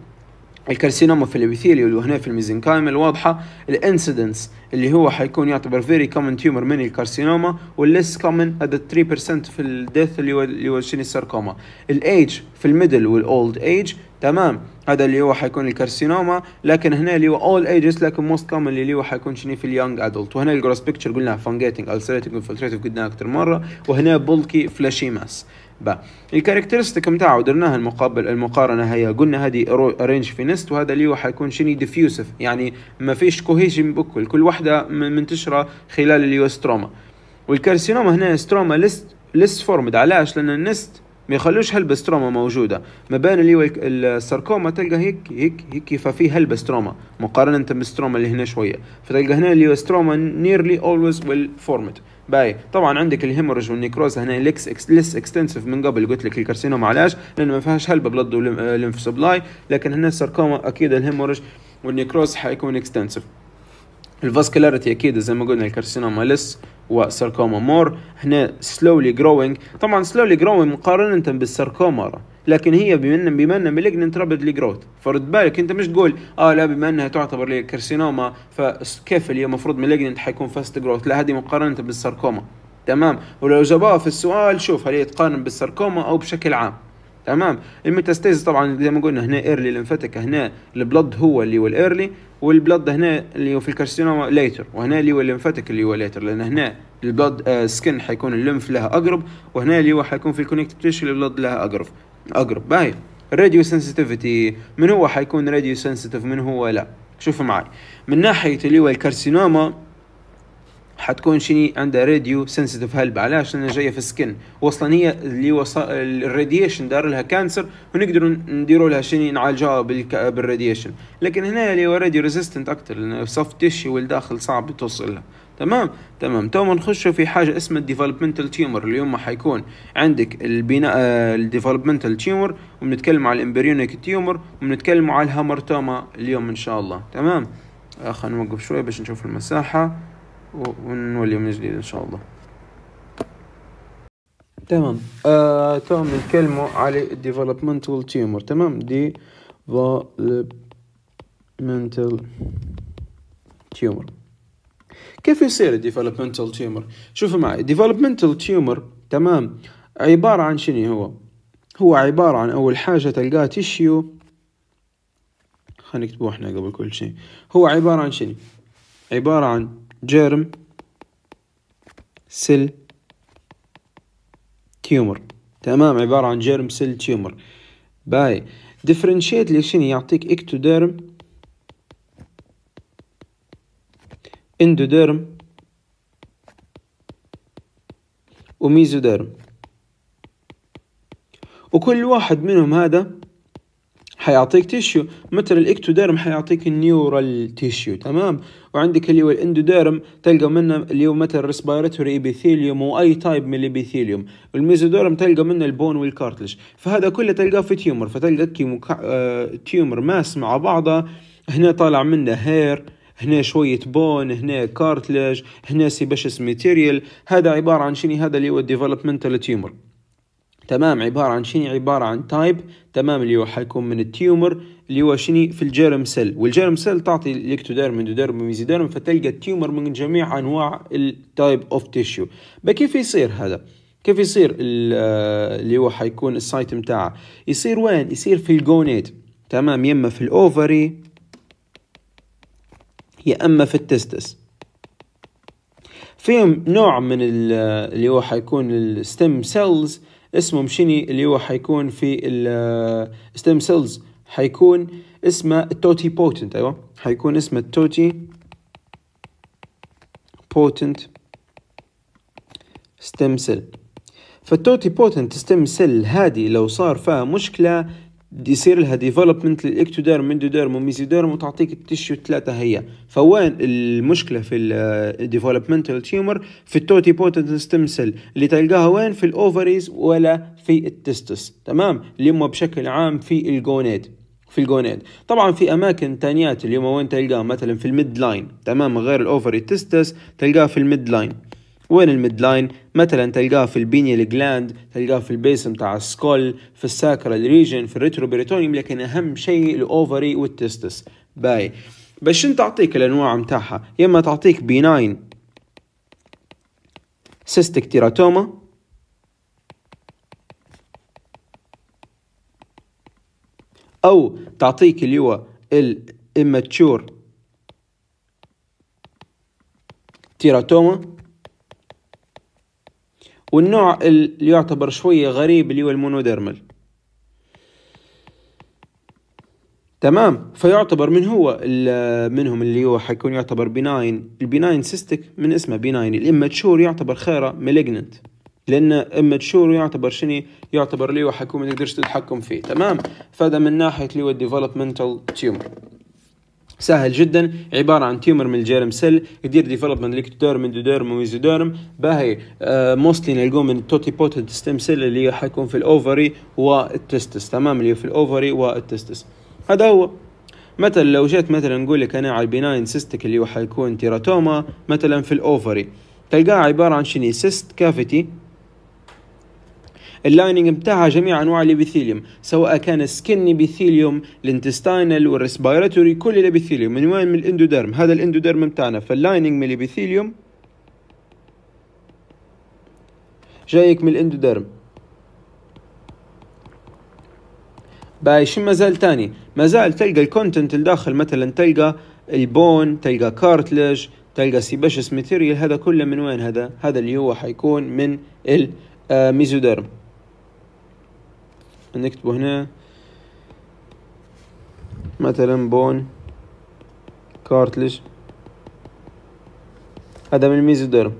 الكارسينوما في الابيثيليال وهنا في الميزنكايم الواضحه الانسيدنس اللي هو حيكون يعتبر فيري كومن تيومر من الكارسينوما والليس كومن at 3% في الديث اللي هو اللي هو الساركوما الايج في الميدل والاولد ايج تمام هذا اللي هو حيكون الكارسينوما لكن هنا اللي هو اول ايجز لكن موست كومن اللي هو حيكون شني في اليونج ادلت وهنا الجروس بيكتشر قلنا فانجيتنج السريتنج انفلتريتيف قلنا اكثر مره وهنا بولكي فلاشي ماس با الكاركترستيك نتاعو درناها المقابل المقارنه هي قلنا هذه رينج في نست وهذا اللي هو حيكون شني ديفيوسف يعني ما فيش كوهيجن بكل كل وحده منتشره خلال ستروما والكارسينوما هنا ستروما ليست ليست فورمد علاش لان النست ما يخلوش هلبستروما موجودة ما بين اللي هو الساركوما تلقى هيك هيك هيك ففي هلبستروما مقارنة بالستروما اللي هنا شوية فتلقى هنا اللي هو ستروما نيرلي اولويز ويل فورمد باي طبعا عندك الهيمورج والنيكروز هنا ليكس اكس ليس اكستنسيف من قبل قلت لك الكارسينوما علاش لانه ما فيهاش هلبة بلد وليمف سبلاي لكن هنا الساركوما اكيد الهيمورج والنيكروز حيكون اكستنسيف الفاسكولاريتي اكيد زي ما قلنا الكارسينوما ليس وساركوما مور هنا سلولي جروينج طبعا سلولي جروينج مقارنه بالساركوما لكن هي بما ان بما ان مالجنت رابيدلي جروث فرد بالك انت مش تقول اه لا بما انها تعتبر كارسينوما فكيف اللي المفروض مالجنت حيكون فاست جروث لا هذه مقارنه بالساركوما تمام ولو جابوها في السؤال شوف هل هي تقارن بالساركوما او بشكل عام تمام الميتاستيز طبعا زي ما قلنا هنا ايرلي لنفتك هنا البلد هو اللي والايرلي والبلد هنا اللي هو في الكارسينوما ليتر وهنا اللي هو الليمفاتيك اللي هو ليتر لان هنا البلد سكن آه، حيكون الليمف لها اقرب وهنا اللي هو حيكون في الكونكتيف تيشو البلد لها اقرب اقرب باهي الراديو سنسيتيفيتي من هو حيكون راديو سنسيتيف من هو لا شوفوا معي من ناحيه اللي هو الكارسينوما حتكون شني عندها راديو سنسيتيف هلبة علاش لانها جايه في السكن وصلا هي اللي وصا الراديشن دار لها كانسر ونقدروا نديروا لها شني نعالجها بالك... بالراديشن لكن هنا اللي هو راديو ريزيستنت اكثر لان سوفت تيشي والداخل صعب توصل لها تمام تمام تو نخشوا في حاجه اسمها الديفلوبمنتال تيومر اليوم ما حيكون عندك البناء الديفلوبمنتال آه، تيومر وبنتكلم على الامبريونيك تيومر وبنتكلم على الهامرتوما اليوم ان شاء الله تمام آه، خلينا نوقف شويه باش نشوف المساحه ونولي من جديد ان شاء الله تمام آه تو نتكلموا على الديفلوبمنتال تيومر تمام دي ديفلوبمنتال تيومر كيف يصير الديفلوبمنتال تيومر شوفوا معي الديفلوبمنتال تيومر تمام عبارة عن شنو هو هو عبارة عن أول حاجة تلقاه تيشيو خلينا نكتبوه احنا قبل كل شيء هو عبارة عن شنو عبارة عن جيرم سيل تيومر تمام عبارة عن جيرم سيل تيومر باي ديفرنشيت لي شنو يعطيك اكتوديرم اندوديرم وميزوديرم وكل واحد منهم هذا حيعطيك تيشيو مثل الاكتوديرم حيعطيك النيورال تيشيو تمام وعندك اللي هو الاندوديرم تلقى منه اللي هو مثل ريسبيراتوري ايبيثيليوم واي تايب من الايبيثيليوم والميزوديرم تلقى منه البون والكارتلج فهذا كله تلقاه في تيومر فتلقى كيموكا... آه... تيومر ماس مع بعضه هنا طالع منه هير هنا شوية بون هنا كارتلج هنا سيبشس ماتيريال هذا عبارة عن شنو هذا اللي هو الديفلوبمنتال تيومر تمام عبارة عن شنو عبارة عن تايب تمام اللي هو حيكون من التيومر اللي هو شنو في الجيرم سيل والجيرم سيل تعطي ليكتوديرم اندوديرم وميزيديرم فتلقى التيومر من جميع انواع التايب اوف تيشيو كيف يصير هذا كيف يصير آه، اللي هو حيكون السايت متاعه يصير وين يصير في الجونيت تمام يا اما في الاوفري يا اما في التستس فيهم نوع من آه، اللي هو حيكون الستيم سيلز اسمه مشيني اللي هو حيكون في الستيم سيلز حيكون اسمه توتي بوتنت ايوه حيكون اسمه توتي بوتنت ستيم سيل فالتوتي بوتنت ستيم سيل هذه لو صار فيها مشكله يصير لها ديفلوبمنت للاكتوديرم ميندوديرم وميزوديرم وتعطيك التشيو الثلاثه هي فوين المشكله في الديفلوبمنتال تيومر في التوتي بوتنت ستيم سيل اللي تلقاها وين في الاوفريز ولا في التستس تمام اللي هم بشكل عام في الجونيد في الجونيد طبعا في اماكن تانيات اليوم وين تلقاه مثلا في الميد لاين تمام غير الاوفري تستس تلقاه في الميد لاين وين الميد لاين مثلا تلقاه في البينيال جلاند تلقاه في البيس متاع السكول في الساكرال ريجن في الريتروبريتونيوم لكن اهم شيء الاوفري والتستس باي باش تعطيك الانواع متاعها يا اما تعطيك بيناين سيستيك تيراتوما او تعطيك اللي هو الاماتشور تيراتوما والنوع اللي يعتبر شوية غريب اللي هو المونوديرمال تمام فيعتبر من هو منهم اللي هو حيكون يعتبر بناين البناين سيستك من اسمه بناين الاماتشور يعتبر خيره مالجنت لان اماتشور يعتبر شني يعتبر اللي هو حيكون ما تقدرش تتحكم فيه تمام فهذا من ناحيه اللي هو الديفلوبمنتال تيومر سهل جدا عباره عن تيومر من الجيرم سيل يدير ديفلوبمنت ليكتوديرم اندوديرم وميزوديرم باهي موستلي آه، نلقوه من التوتي بوتنت ستيم سيل اللي حيكون في الاوفري والتستس تمام اللي في الاوفري والتستس هذا هو مثلا لو جيت مثلا نقول لك انا على البناين سيستك اللي هو حيكون تيراتوما مثلا في الاوفري تلقاه عباره عن شنو سيست كافيتي اللايننج بتاعها جميع انواع الابيثيليوم سواء كان سكن ابيثيليوم الانتستاينال والريسبيراتوري كل الابيثيليوم من وين من الاندوديرم هذا الاندوديرم بتاعنا فاللايننج من الابيثيليوم جايك من الاندوديرم باي شو مازال تاني مازال تلقى الكونتنت الداخل مثلا تلقى البون تلقى كارتلج تلقى سيباشس ماتيريال هذا كله من وين هذا هذا اللي هو حيكون من الميزوديرم آه، نكتبه هنا مثلا بون كارتلج هذا من الميزوديرم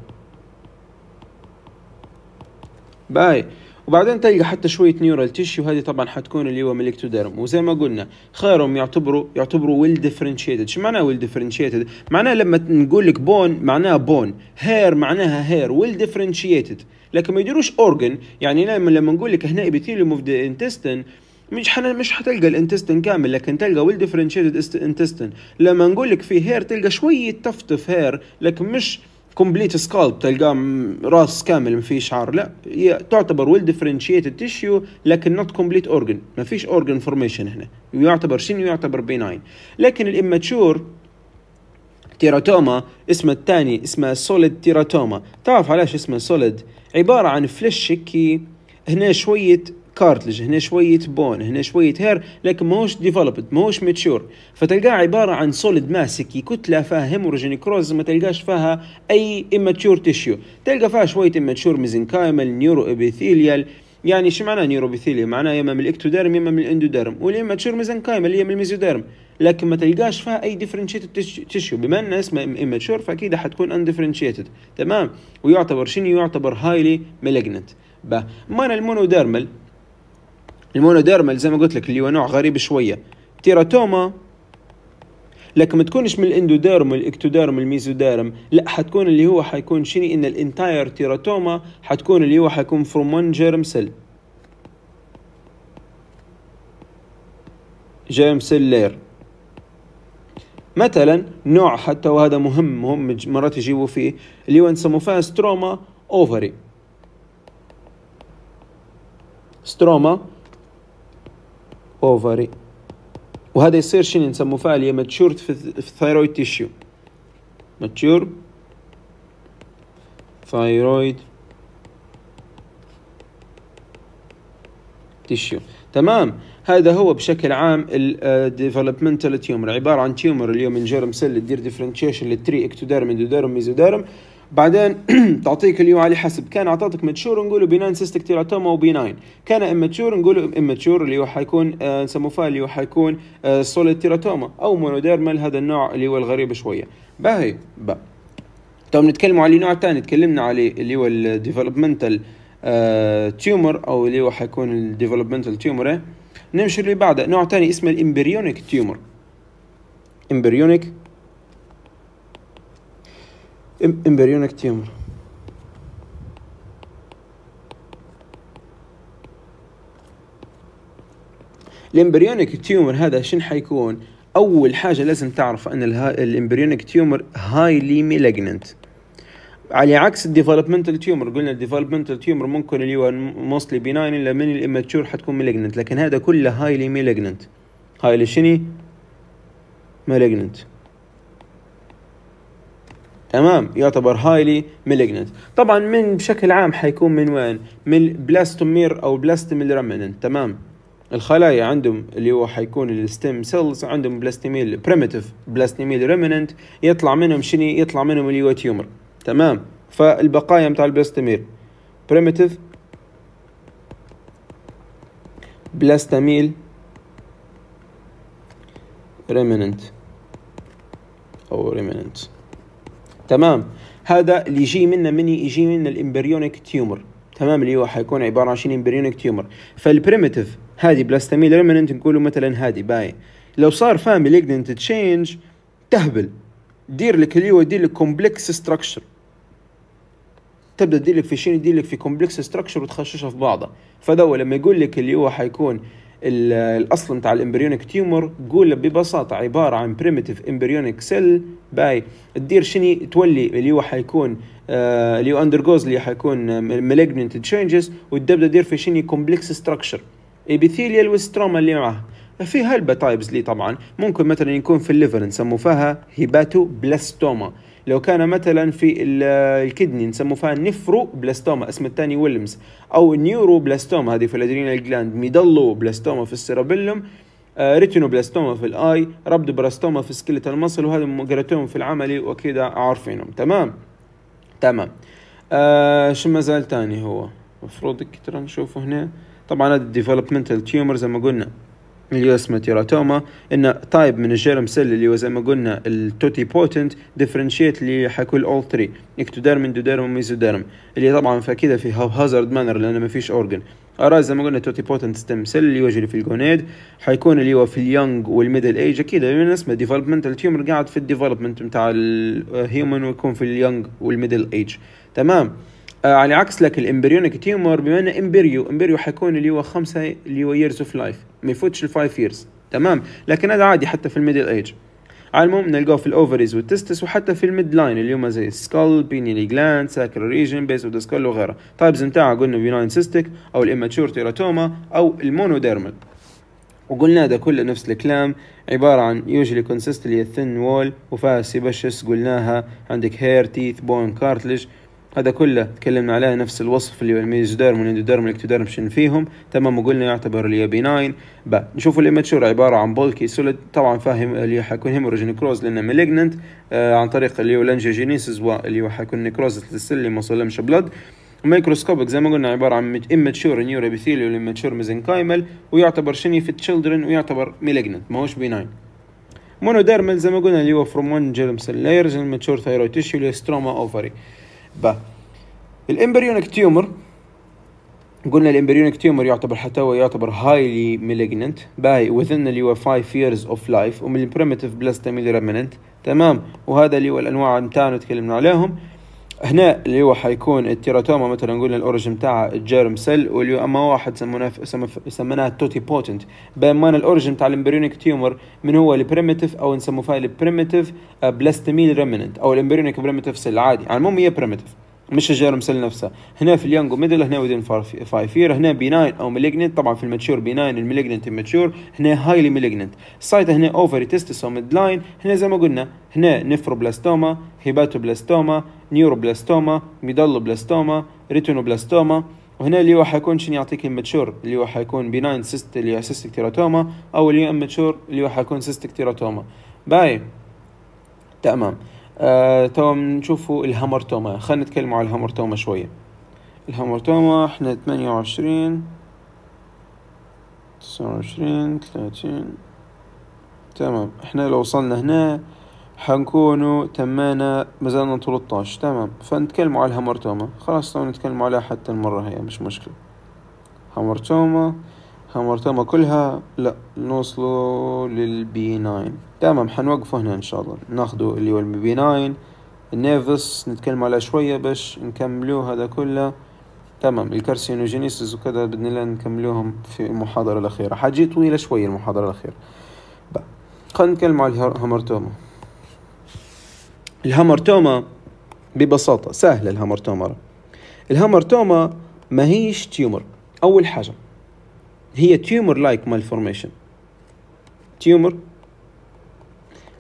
باي وبعدين تلقى حتى شوية نيورال تيشيو هذه طبعا حتكون اللي هو ملكتوديرم وزي ما قلنا خيرهم يعتبروا يعتبروا ويل ديفرنشيتد شو معناها ويل ديفرنشيتد معناها لما نقول لك بون معناها بون هير معناها هير ويل ديفرنشيتد لكن ما يديروش اورجن يعني لما لما نقول لك هنا ابيثيليوم اوف ذا انتستين مش حنا مش حتلقى الانتستين كامل لكن تلقى ويل ديفرنشيتد انتستين لما نقول لك في هير تلقى شويه تفتف هير لكن مش كومبليت سكالب تلقاه راس كامل ما فيش شعر لا هي تعتبر ويل ديفرنشيتد تيشيو لكن نوت كومبليت اورجن ما فيش اورجن فورميشن هنا يعتبر شنو يعتبر بيناين لكن الاماتشور تيراتوما اسمه الثاني اسمه سوليد تيراتوما تعرف علاش اسمه سوليد عباره عن فلش هيك هنا شويه كارتلج هنا شويه بون هنا شويه هير لكن ماهوش ديفلوبد ماهوش ماتشور فتلقاه عباره عن سوليد ماسك كتله فيها هيموروجين كروز ما تلقاش فيها اي اماتشور تيشيو تلقى فيها شويه اماتشور ميزنكايمال نيورو ابيثيليال يعني شو معناه نيوروبيثيليا معناه يا اما من الاكتوديرم يا اما من الاندوديرم ولما تشير ميزنكايما اللي هي من الميزوديرم لكن ما تلقاش فيها اي ديفرنشيتد تشيو بما ان اسمها اماتشور فاكيد حتكون اندفرنشيتد تمام ويعتبر شنو يعتبر هايلي مالجنت به مانا المونوديرمال المونوديرمال زي ما قلت لك اللي هو نوع غريب شويه تيراتوما لكن ما تكونش من الاندوديرم والاكتوديرم والميزوديرم لا حتكون اللي هو حيكون شني ان الانتاير تيراتوما حتكون اللي هو حيكون فروم وان جيرم سيل جيرم سيل لير مثلا نوع حتى وهذا مهم مهم مرات يجيبوا فيه اللي هو نسموه فيها ستروما اوفري ستروما اوفري وهذا يصير شنو نسموه فعالية ماتشور في الثايرويد تيشيو ماتشور ثايرويد تيشيو تمام هذا هو بشكل عام الديفلوبمنتال تيومر آه، عباره عن تيومر اليوم من جرم سيل تدير ديفرنشيشن للتري اكتوديرم اندوديرم ميزوديرم بعدين تعطيك اليو على حسب كان اعطتك ماتشور بي 9 سيستك تيراتوما 9 كان اماتشور نقولوا اماتشور اللي هو حيكون آه، نسموه فايل اللي هو حيكون سوليد آه، تيراتوما او مونوديرمال هذا النوع اللي هو الغريب شويه باهي با طب نتكلموا على نوع ثاني تكلمنا عليه اللي هو الديفلوبمنتال تيومر آه، او اللي هو حيكون الديفلوبمنتال تيومر إيه؟ نمشي اللي بعده نوع ثاني اسمه الامبريونيك تيومر امبريونيك امبريونك تيومر الامبريونيك تيومر هذا شن حيكون اول حاجه لازم تعرف ان الامبريونيك تيومر هايلي ميلجننت على عكس الديفلوبمنتال تيومر قلنا الديفلوبمنتال تيومر ممكن اللي هو موستلي بيناين الا من الاماتشور حتكون ميلجننت لكن هذا كله هايلي ميلجننت هايلي شني ميلجننت تمام يعتبر هايلي مالجنت طبعا من بشكل عام حيكون من وين من بلاستومير او بلاستيميل ريمننت تمام الخلايا عندهم اللي هو حيكون الستيم سيلز عندهم بلاستيميل بريميتيف بلاستيميل ريمننت يطلع منهم شني يطلع منهم اللي هو تيومر تمام فالبقايا متاع البلاستيمير بريميتيف بلاستاميل ريمننت او ريمننت تمام هذا اللي يجي منا من يجي منا الامبريونيك تيومر تمام اللي هو حيكون عباره عن شنو امبريونيك تيومر فالبريمتيف هذه بلاستميل ريمننت نقولوا مثلا هذه باي لو صار فامي ليجننت تشينج تهبل دير لك اللي هو دير لك كومبلكس ستراكشر تبدا تدير لك في شنو يدير لك في كومبلكس ستراكشر وتخششها في بعضها فده لما يقول لك اللي هو حيكون الاصل بتاع الامبريونيك تيومر قول ببساطه عباره عن بريمتيف امبريونيك سيل باي تدير شني تولي اللي هو حيكون آه، اللي هو اندرجوز اللي حيكون مالجننت تشينجز وتبدا تدير في شني كومبلكس ستراكشر ابيثيليال وستروما اللي معاه في هلبة تايبز لي طبعا ممكن مثلا يكون في الليفر فيها هيباتو بلاستوما لو كان مثلا في الكدني نسموه فيها بلاستوما اسم الثاني ويلمز او بلاستوما هذه في الادرينال جلاند بلاستوما في السيرابيلوم آه، بلاستوما في الاي بلاستوما في سكلت المصل وهذا قريتهم في العملي وكذا عارفينهم تمام تمام آه شو ما زال تاني هو المفروض ترى نشوفه هنا طبعا هذا الديفلوبمنتال تيومر زي ما قلنا اليوسما تيراتوما ان تايب من الجيرم سيل اللي هو زي ما قلنا التوتي بوتنت ديفرنشيت اللي حيكون اول 3 اكتوديرم اندوديرم وميزوديرم اللي طبعا فكده في هازارد مانر لان ما فيش اورجن اراز زي ما قلنا توتي بوتنت ستيم سيل اللي يوجد في الجونيد حيكون اللي هو في اليونج والميدل ايج اكيد من اسمه ديفلوبمنتال تيومر قاعد في الديفلوبمنت بتاع الهيومن ويكون في اليونج والميدل ايج تمام آه، على عكس لك الامبريونيك تيومر انه امبريو امبريو حيكون اللي هو خمسة اللي هو ييرز اوف لايف ما يفوتش الفايف ييرز تمام لكن هذا عادي حتى في الميدل ايج على المهم نلقاه في الاوفريز والتستس وحتى في الميد لاين اللي هما زي السكال بينيلي جلاند ساكر ريجن بيس اوف سكال وغيره تايبز نتاعها قلنا بيناين سيستيك او الاماتشور تيراتوما او المونوديرمال وقلنا ده كله نفس الكلام عبارة عن usually كونسيست اللي هي thin wall وفيها بشس قلناها عندك hair teeth bone cartilage هذا كله تكلمنا عليه نفس الوصف اللي هو الميزوديرم والاندوديرم والاكتوديرم شنو فيهم تمام وقلنا يعتبر اليابيناين با نشوف الاماتشور عباره عن بولكي سوليد طبعا فاهم اللي حيكون هيموروجين نكروز لانه مالجننت آه عن طريق اللي هو لانجيوجينيسيس واللي هو حيكون نكروز للسل اللي ما وصلهمش بلد مايكروسكوبك زي ما قلنا عبارة عن اماتشور نيور والاماتشور ميزنكايمال ويعتبر شني في تشيلدرن ويعتبر ميلجنت ماهوش بيناين مونوديرمال زي ما قلنا اللي هو فروم ون جيرم cell layers الماتشور mature تيشيو tissue اللي ب الامبريونيك تيومر قلنا الامبريونيك تيومر يعتبر حتى هو يعتبر هايلي مالجنت باي وذن اللي هو 5 years of life ومن البريمتيف بلاستيميلي ريمننت تمام وهذا اللي هو الانواع المتان تكلمنا عليهم هنا اللي هو حيكون التيراتوما مثلا قلنا الاوريجن تاع الجيرم سيل واللي اما واحد سموناه سميناها بوتنت بينما الاوريجن تاع الامبريونيك تيومر من هو البريميتيف او نسموه فيها البريميتيف بلاستيميل ريمننت او الامبريونيك بريميتيف سيل عادي على يعني المهم هي بريميتيف مش الشجره مسل نفسه هنا في اليانجو ميدل هنا ويدين فايفير هنا بيناين او مالجنت طبعا في الماتشور بيناين المالجنت الماتشور هنا هايلي مالجنت السايت هنا اوفري تيستس او ميد لاين هنا زي ما قلنا هنا نفروبلاستوما هيباتوبلاستوما نيوروبلاستوما ميدالوبلاستوما ريتينوبلاستوما وهنا اللي هو حيكون شنو يعطيك الماتشور اللي هو حيكون بيناين سيست اللي هو سيستك تيراتوما او اللي هو ماتشور اللي هو حيكون سيستك تيراتوما باي تمام آه، تو نشوفوا الهامرتوما خلينا نتكلم على الهامرتوما شويه الهامرتوما احنا ثمانية وعشرين تسعة وعشرين ثلاثين تمام احنا لو وصلنا هنا حنكونوا تمانا مازالنا تلتاش تمام فنتكلم على الهامرتوما خلاص تو نتكلم عليها حتى المرة هي مش مشكلة هامرتوما هنرتمى كلها لا نوصلوا للبي 9 تمام حنوقفوا هنا ان شاء الله ناخدوا اللي هو البي 9 النيفس نتكلم على شوية باش نكملوه هذا كله تمام الكارسينوجينيسيس وكذا بإذن الله نكملوهم في المحاضرة الأخيرة حتجي طويلة شوية المحاضرة الأخيرة خلينا نتكلم على الهامرتوما الهامرتوما ببساطة سهلة الهامرتوما الهامرتوما ماهيش تيومر أول حاجة هي تيومر لايك مالفورميشن تيومر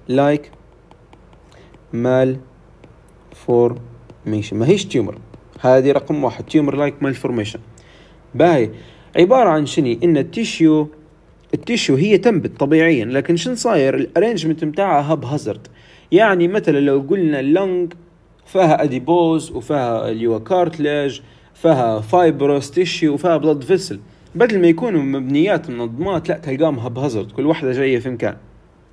لايك مال فورميشن ما هيش تيومر هذه رقم واحد تيومر لايك مالفورميشن باهي عبارة عن شني ان التيشيو التيشيو هي تنبت طبيعيا لكن شن صاير الارينجمنت متاعها هب هازارد يعني مثلا لو قلنا اللنج فيها اديبوز وفيها اليو فيها فايبروس تيشيو وفيها بلاد فيسل بدل ما يكونوا مبنيات منظمات لا تلقاهم هب كل واحده جايه في مكان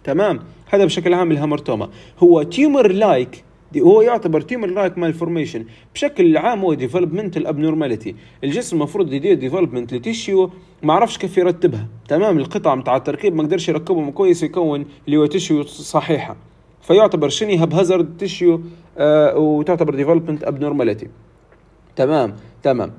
تمام هذا بشكل عام الهامرتوما هو تيومر لايك هو يعتبر تيمر لايك مالفورميشن بشكل عام هو ديفلوبمنت ابنورماليتي الجسم المفروض يدير ديفلوبمنت لتيشيو ما عرفش كيف يرتبها تمام القطع متاع التركيب ما قدرش يركبهم كويس يكون اللي هو تيشيو صحيحه فيعتبر شني هب هازارد تيشيو آه وتعتبر ديفلوبمنت ابنورماليتي تمام تمام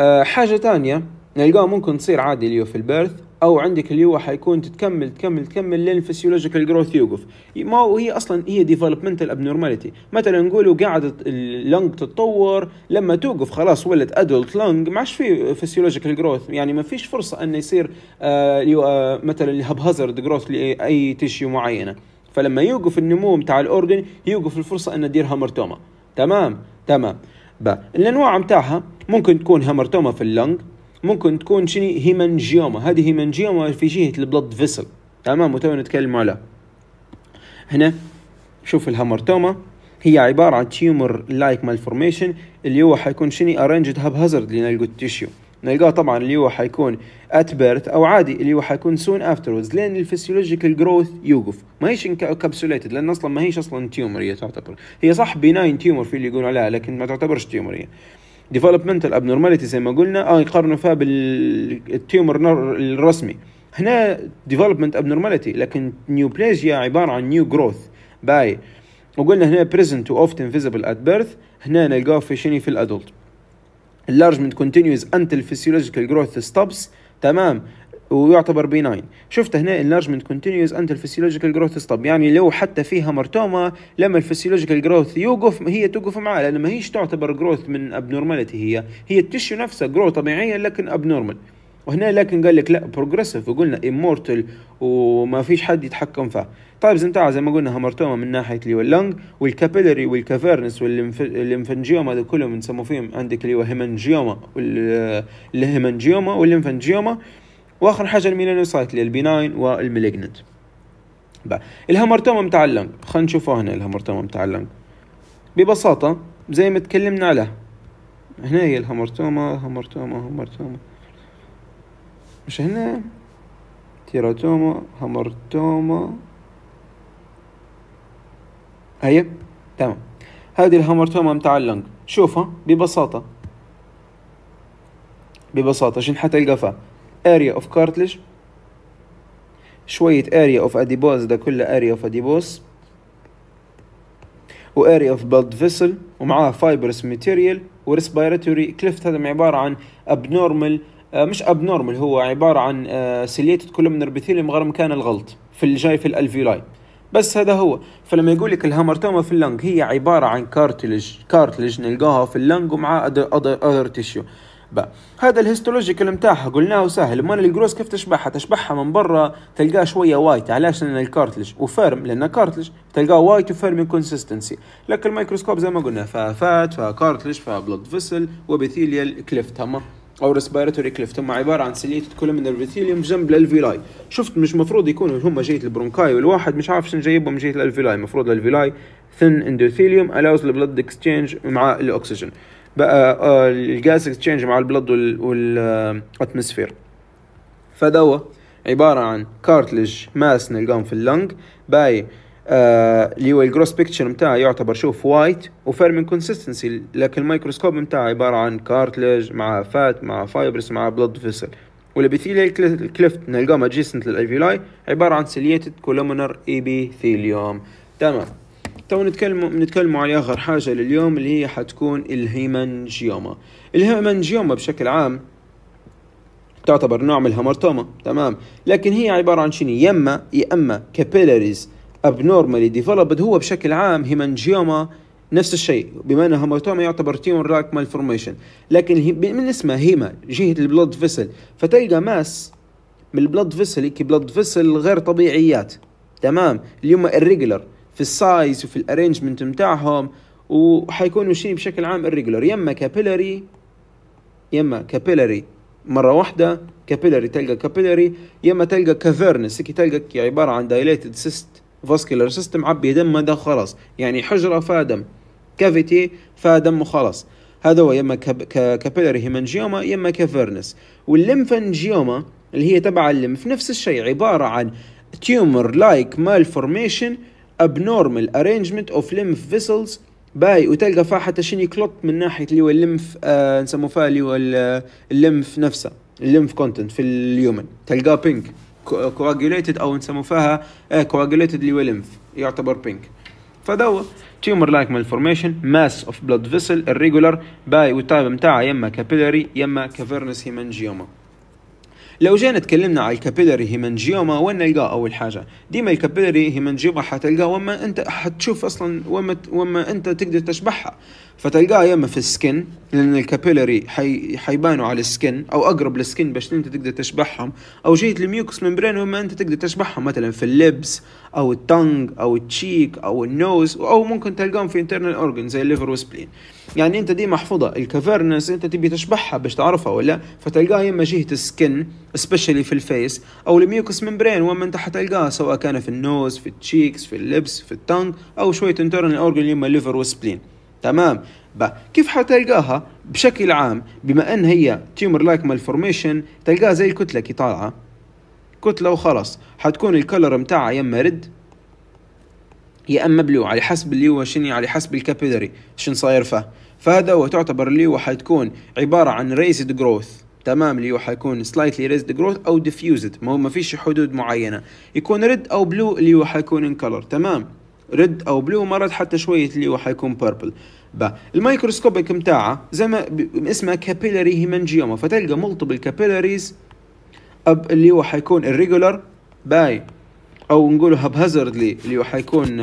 آه حاجه ثانيه نلقاه ممكن تصير عادي اليو في البيرث او عندك اليو حيكون تتكمل تكمل تكمل لين الفسيولوجيكال جروث يوقف ما وهي اصلا هي ديفلوبمنتال ابنورماليتي مثلا نقولوا قاعدة اللنج تتطور لما توقف خلاص ولد ادولت لنج ما عادش في فسيولوجيكال جروث يعني ما فيش فرصه انه يصير آه, آه، مثلا هاب هازارد جروث لاي تيشيو معينه فلما يوقف النمو بتاع الاورجن يوقف الفرصه ان ندير هامرتوما تمام تمام الانواع متاعها ممكن تكون هامرتوما في اللنج ممكن تكون شني هيمنجيوما هذه هيمنجيوما في جهه البلد فيسل تمام وتو نتكلم على هنا شوف الهامرتوما هي عبارة عن تيومر لايك مالفورميشن اللي هو حيكون شني ارينجد هاب هازارد اللي نلقوا التيشيو نلقاه طبعا اللي هو حيكون ات بيرث او عادي اللي هو حيكون سون افتروردز لان الفسيولوجيكال جروث يوقف ما هيش انكابسوليتد لان اصلا ما هيش اصلا تيومر هي تعتبر هي صح بناين تيومر في اللي يقولوا عليها لكن ما تعتبرش تيومر هي ديفلوبمنتال ابنورماليتي زي ما قلنا اه يقارنوا فيها بالتيومر الرسمي هنا ديفلوبمنت ابنورماليتي لكن نيو نيوبلازيا عباره عن نيو جروث باي وقلنا هنا بريزنت و often visible at birth هنا نلقاه في شنو في الادولت اللارجمنت كونتينيوز انتل فيسيولوجيكال جروث ستوبس تمام ويعتبر بيناين شفت هنا انلارجمنت continues انت الفسيولوجيكال جروث ستوب يعني لو حتى فيها هامرتوما لما الفسيولوجيكال جروث يوقف هي توقف معاه لأن ما هيش تعتبر جروث من ابنورماليتي هي هي التشو نفسها جروث طبيعية لكن ابنورمال وهنا لكن قال لك لا بروجريسيف وقلنا امورتال وما فيش حد يتحكم فيها طيب تايبز زين زي ما قلنا هامرتوما من ناحيه اللي هو اللنج والكابيلري والكافيرنس والليمفنجيوما هذول كلهم نسموا فيهم عندك اللي هو هيمنجيوما والهيمنجيوما والليمفنجيوما واخر حاجه الميلانوسايت اللي البناين والمليجنت الهامرتوما متاع اللنج خلينا نشوفوا هنا الهامرتوما متاع اللنج ببساطه زي ما تكلمنا عليه هنا هي الهامرتوما هامرتوما هامرتوما مش هنا تيراتوما هامرتوما هيا تمام هذه الهامرتوما متاع اللنج شوفها ببساطة ببساطة شن حتلقى فيها area of cartilage شوية area of adipose ده كله area of adipose و area of blood vessel ومعاها fibrous material و respiratory cleft هذا عبارة عن abnormal آه، مش abnormal هو عبارة عن سيليتد من epithelium غير مكان الغلط في الجاي في الالفيولاي بس هذا هو فلما يقول لك الهامرتوما في اللنج هي عبارة عن كارتلج كارتلج نلقاها في اللنج ومعاه other, other, other با. هذا الهيستولوجيكال نتاعها قلناه سهل امال الجروس كيف تشبعها تشبعها من برا تلقاه شويه وايت علاش لان الكارتلج وفيرم لان كارتلج تلقاه وايت وفيرم كونسيستنسي لكن الميكروسكوب زي ما قلنا فيها فات فيها كارتلج فيها بلود فيسل وبيثيليال كليفت هما او ريسبيراتوري كليفت هم عباره عن سليت تكون من البيثيليوم جنب الالفيلاي شفت مش مفروض يكونوا هم جيت البرونكاي والواحد مش عارف شنو جايبهم جيت الالفيلاي المفروض الالفيلاي ثن اندوثيليوم الاوز البلود اكستشينج مع الاكسجين بقى آه، الجاس اكسشينج مع البلد والاتموسفير فدوا عبارة عن كارتلج ماس نلقاهم في اللنج باي آه، اللي هو الجروس بيكتشر متاعه يعتبر شوف وايت وفيرمين كونسيستنسي لكن الميكروسكوب متاعه عبارة عن كارتلج مع فات مع فايبرس مع بلد فيسل والابيثيليال الكليفت نلقاهم adjacent للالفيولاي عبارة عن سيليتد كولومنر ايبيثيليوم تمام تو نتكلم نتكلم على اخر حاجه لليوم اللي هي حتكون الهيمنجيوما الهيمنجيوما بشكل عام تعتبر نوع من الهامرتوما تمام لكن هي عباره عن شنو يما يا اما كابيلاريز ابنورمالي ديفلوبد هو بشكل عام هيمنجيوما نفس الشيء بما ان هامرتوما يعتبر تيمور راك مالفورميشن لكن من اسمها هيما جهه البلود فيسل فتلقى ماس من البلود فيسل كي بلود فيسل غير طبيعيات تمام اللي هما الريجلر في السايز وفي الارينجمنت متاعهم وحيكونوا شيء بشكل عام الريجولر يما كابيلاري يما كابيلاري مره واحده كابيلاري تلقى كابيلاري يما تلقى كافيرنس كي تلقى عباره عن دايليتد سيست فاسكولار سيستم عبي دم هذا خلاص يعني حجره فيها دم كافيتي فيها دم وخلاص هذا هو يما كابيلاري هيمانجيوما يما كافيرنس واللمفنجيوما اللي هي تبع اللمف نفس الشيء عباره عن تيومر لايك مال فورميشن abnormal arrangement of lymph vessels باي وتلقى فيها حتى شنو يكلط من ناحيه اللي هو الليمف آه نسموه فيها اللي هو الليمف نفسه الليمف كونتنت في اليومن تلقاه بينك كواجوليتد او نسموه فيها كواجوليتد آه، اللي هو الليمف يعتبر بينك فدو تيومر لايك مالفورميشن ماس اوف بلود فيسل الريجولار باي والتايب نتاعها يما كابيلاري يما كافيرنس هيمنجيوما لو جينا تكلمنا على الكابيلاري هيمنجيوما وين نلقاه اول حاجه ديما الكابيلاري هيمنجيوما حتلقاه وما انت حتشوف اصلا وما وما انت تقدر تشبحها فتلقاه يا اما في السكن لان الكابيلاري حي حيبانوا على السكن او اقرب للسكن باش انت تقدر تشبحهم او جهه الميوكس ممبرين وما انت تقدر تشبحهم مثلا في اللبس او التنج او التشيك او النوز او ممكن تلقاهم في انترنال اورجن زي الليفر وسبلين يعني انت دي محفوظه الكافيرنس انت تبي تشبحها باش تعرفها ولا فتلقاها يا اما جهه السكن سبيشلي في الفيس او الميوكس ممبرين وين انت حتلقاها سواء كان في النوز في التشيكس في اللبس في التنغ او شويه انترنال اورجن يما ليفر وسبلين تمام كيف حتلقاها بشكل عام بما ان هي تيومر لايك مالفورميشن تلقاها زي الكتله كي طالعه كتله وخلاص حتكون الكلر متاعها يا اما رد يا اما بلو على حسب اللي هو شنو على حسب الكابيلاري شنو صاير فيه فهذا هو تعتبر اللي هو حتكون عباره عن ريسد جروث تمام اللي هو حيكون سلايتلي ريزد جروث او ديفيوزد ما هو ما فيش حدود معينه يكون ريد او بلو اللي هو حيكون ان كلر تمام ريد او بلو مرات حتى شويه اللي هو حيكون بيربل با الميكروسكوبيك متاعه زي ما اسمها كابيلاري هيمنجيوما فتلقى ملتبل كابيلاريز اللي هو حيكون الريجولار باي او نقوله هاب هازاردلي اللي حيكون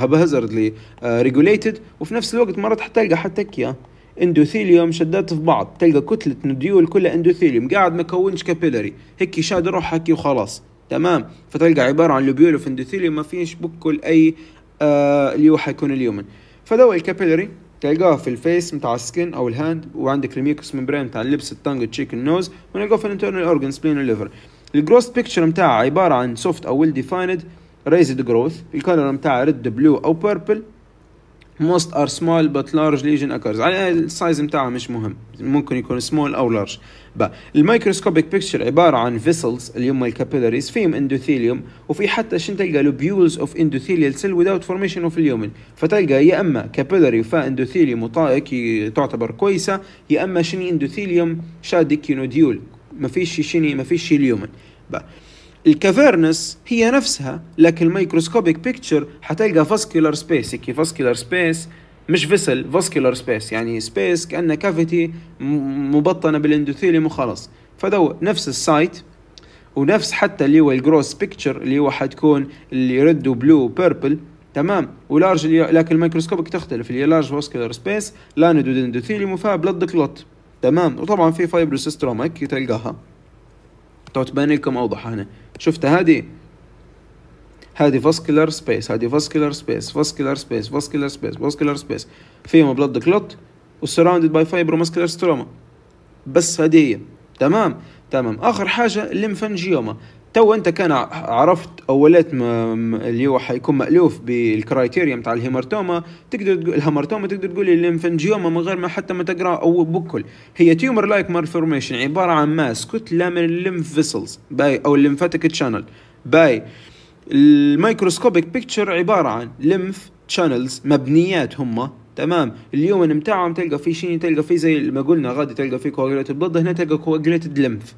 هاب هازاردلي ريجوليتد وفي نفس الوقت مرات حتلقى حتى كيا اندوثيليوم شدات في بعض تلقى كتلة نديول كلها اندوثيليوم قاعد ما كونش كابيلاري هيك شاد روح هكي وخلاص تمام فتلقى عبارة عن لوبيول في اندوثيليوم ما فيش بكل اي آه اللي هو حيكون اليومن فدوا الكابيلاري تلقاه في الفيس متاع السكن او الهاند وعندك الميكوس ممبرين متاع اللبس التانج تشيك النوز ونلقاه في الانترنال اورجن سبلين والليفر الجروث بيكتشر متاعها عباره عن سوفت او ويل ديفايند raised growth الكالر متاعها ريد بلو او بيربل most are small but large lesion occurs على يعني السايز متاعها مش مهم ممكن يكون small او large بقى الميكروسكوبيك بيكتشر عبارة عن فيسلز اللي هما الكابيلاريز فيهم اندوثيليوم وفي حتى شن تلقى لوبيولز اوف اندوثيليال سيل without formation اوف اليومن فتلقى يا اما كابيلاري فا اندوثيليوم وطائك تعتبر كويسة يا اما شني اندوثيليوم شادك ينوديول ما فيش شيء ما فيش شيء اليومن الكافيرنس هي نفسها لكن الميكروسكوبيك بيكتشر حتلقى فاسكولار سبيس هيك فاسكولار سبيس مش فيسل فاسكولار سبيس يعني سبيس كانها كافيتي مبطنه بالاندوثيليوم وخلاص فدو نفس السايت ونفس حتى اللي هو الجروس بيكتشر اللي هو حتكون اللي ريد وبلو وبيربل تمام ولارج لكن الميكروسكوبك تختلف اللي لارج فاسكولار سبيس لاند ودندوثيليوم وفيها بلد كلوت تمام وطبعا في فايبروسيس تروما تلقاها تو تبان لكم اوضح هنا شفت هذه هذه فاسكولار سبيس هذه فاسكولار سبيس فاسكولار سبيس فاسكولار سبيس فاسكولار سبيس فيهم بلد كلوت وسراوندد باي فايبروماسكولار ستروما بس هذه هي تمام تمام اخر حاجه الليمفانجيوما تو انت كان عرفت اولات ما اللي هو حيكون مالوف بالكرايتيريا نتاع الهيمارتوما تقدر تقول الهيمارتوما تقدر تقول الليمفنجيوما من غير ما حتى ما تقرا او بكل هي تيومر لايك مالفورميشن عباره عن ماس كتله من الليمف فيسلز باي او الليمفاتيك تشانل باي الميكروسكوبيك بيكتشر عباره عن ليمف تشانلز مبنيات هما تمام اليوم نتاعهم تلقى في شيء تلقى في زي ما قلنا غادي تلقى في كواجوليتد بلد هنا تلقى كواجوليتد ليمف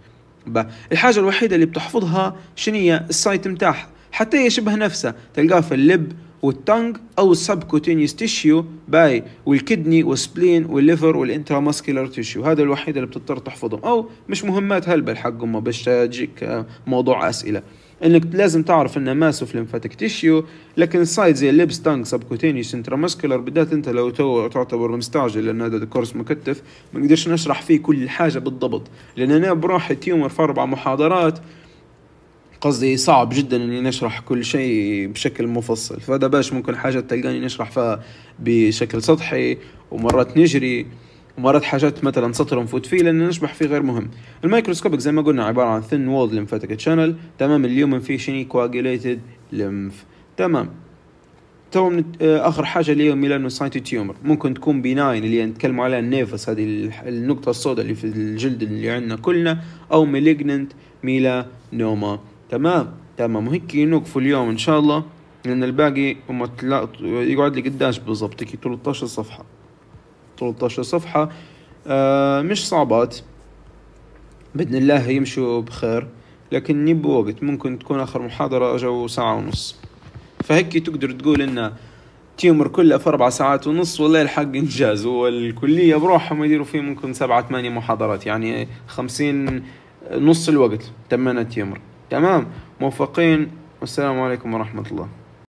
الحاجة الوحيدة اللي بتحفظها شنية السايت متاعها حتى هي شبه نفسها تلقاه في اللب والتنج او السبكوتينيوس تيشيو باي والكدني والسبلين والليفر والانتراماسكيلر تيشيو هذا الوحيد اللي بتضطر تحفظهم او مش مهمات هلبة حقهم باش تجيك آه، موضوع اسئله انك لازم تعرف ان اوف ليمفاتيك تيشيو لكن السايد زي اللب تانك سبكوتينيوس انترامسكولار بالذات انت لو تو تعتبر مستعجل لان هذا كورس مكثف ما نقدرش نشرح فيه كل حاجه بالضبط لان انا بروحي تيومر في اربع محاضرات قصدي صعب جدا اني نشرح كل شيء بشكل مفصل فهذا باش ممكن حاجه تلقاني نشرح فيها بشكل سطحي ومرات نجري ومرات حاجات مثلا سطر نفوت فيه لان نشبح فيه غير مهم الميكروسكوبك زي ما قلنا عباره عن ثين وولد لمفاتك شانل تمام اليوم فيه شني كواجيليتد لمف تمام تو من اخر حاجه اللي هي ميلانوسايتي تيومر ممكن تكون بناين اللي نتكلم عليها النيفس هذه النقطه السوداء اللي في الجلد اللي عندنا كلنا او ميليجننت ميلانوما تمام تمام وهيك نوقفوا اليوم ان شاء الله لان الباقي هم يقعد لي قداش بالضبط 13 صفحه 13 صفحة آه، مش صعبات بإذن الله يمشوا بخير لكن ني وقت ممكن تكون آخر محاضرة أجوا ساعة ونص فهيك تقدر تقول إن تيمر كله في أربع ساعات ونص والله الحق إنجاز والكلية بروحهم يديروا فيه ممكن سبعة ثمانية محاضرات يعني خمسين نص الوقت تمنا تيمر تمام موفقين والسلام عليكم ورحمة الله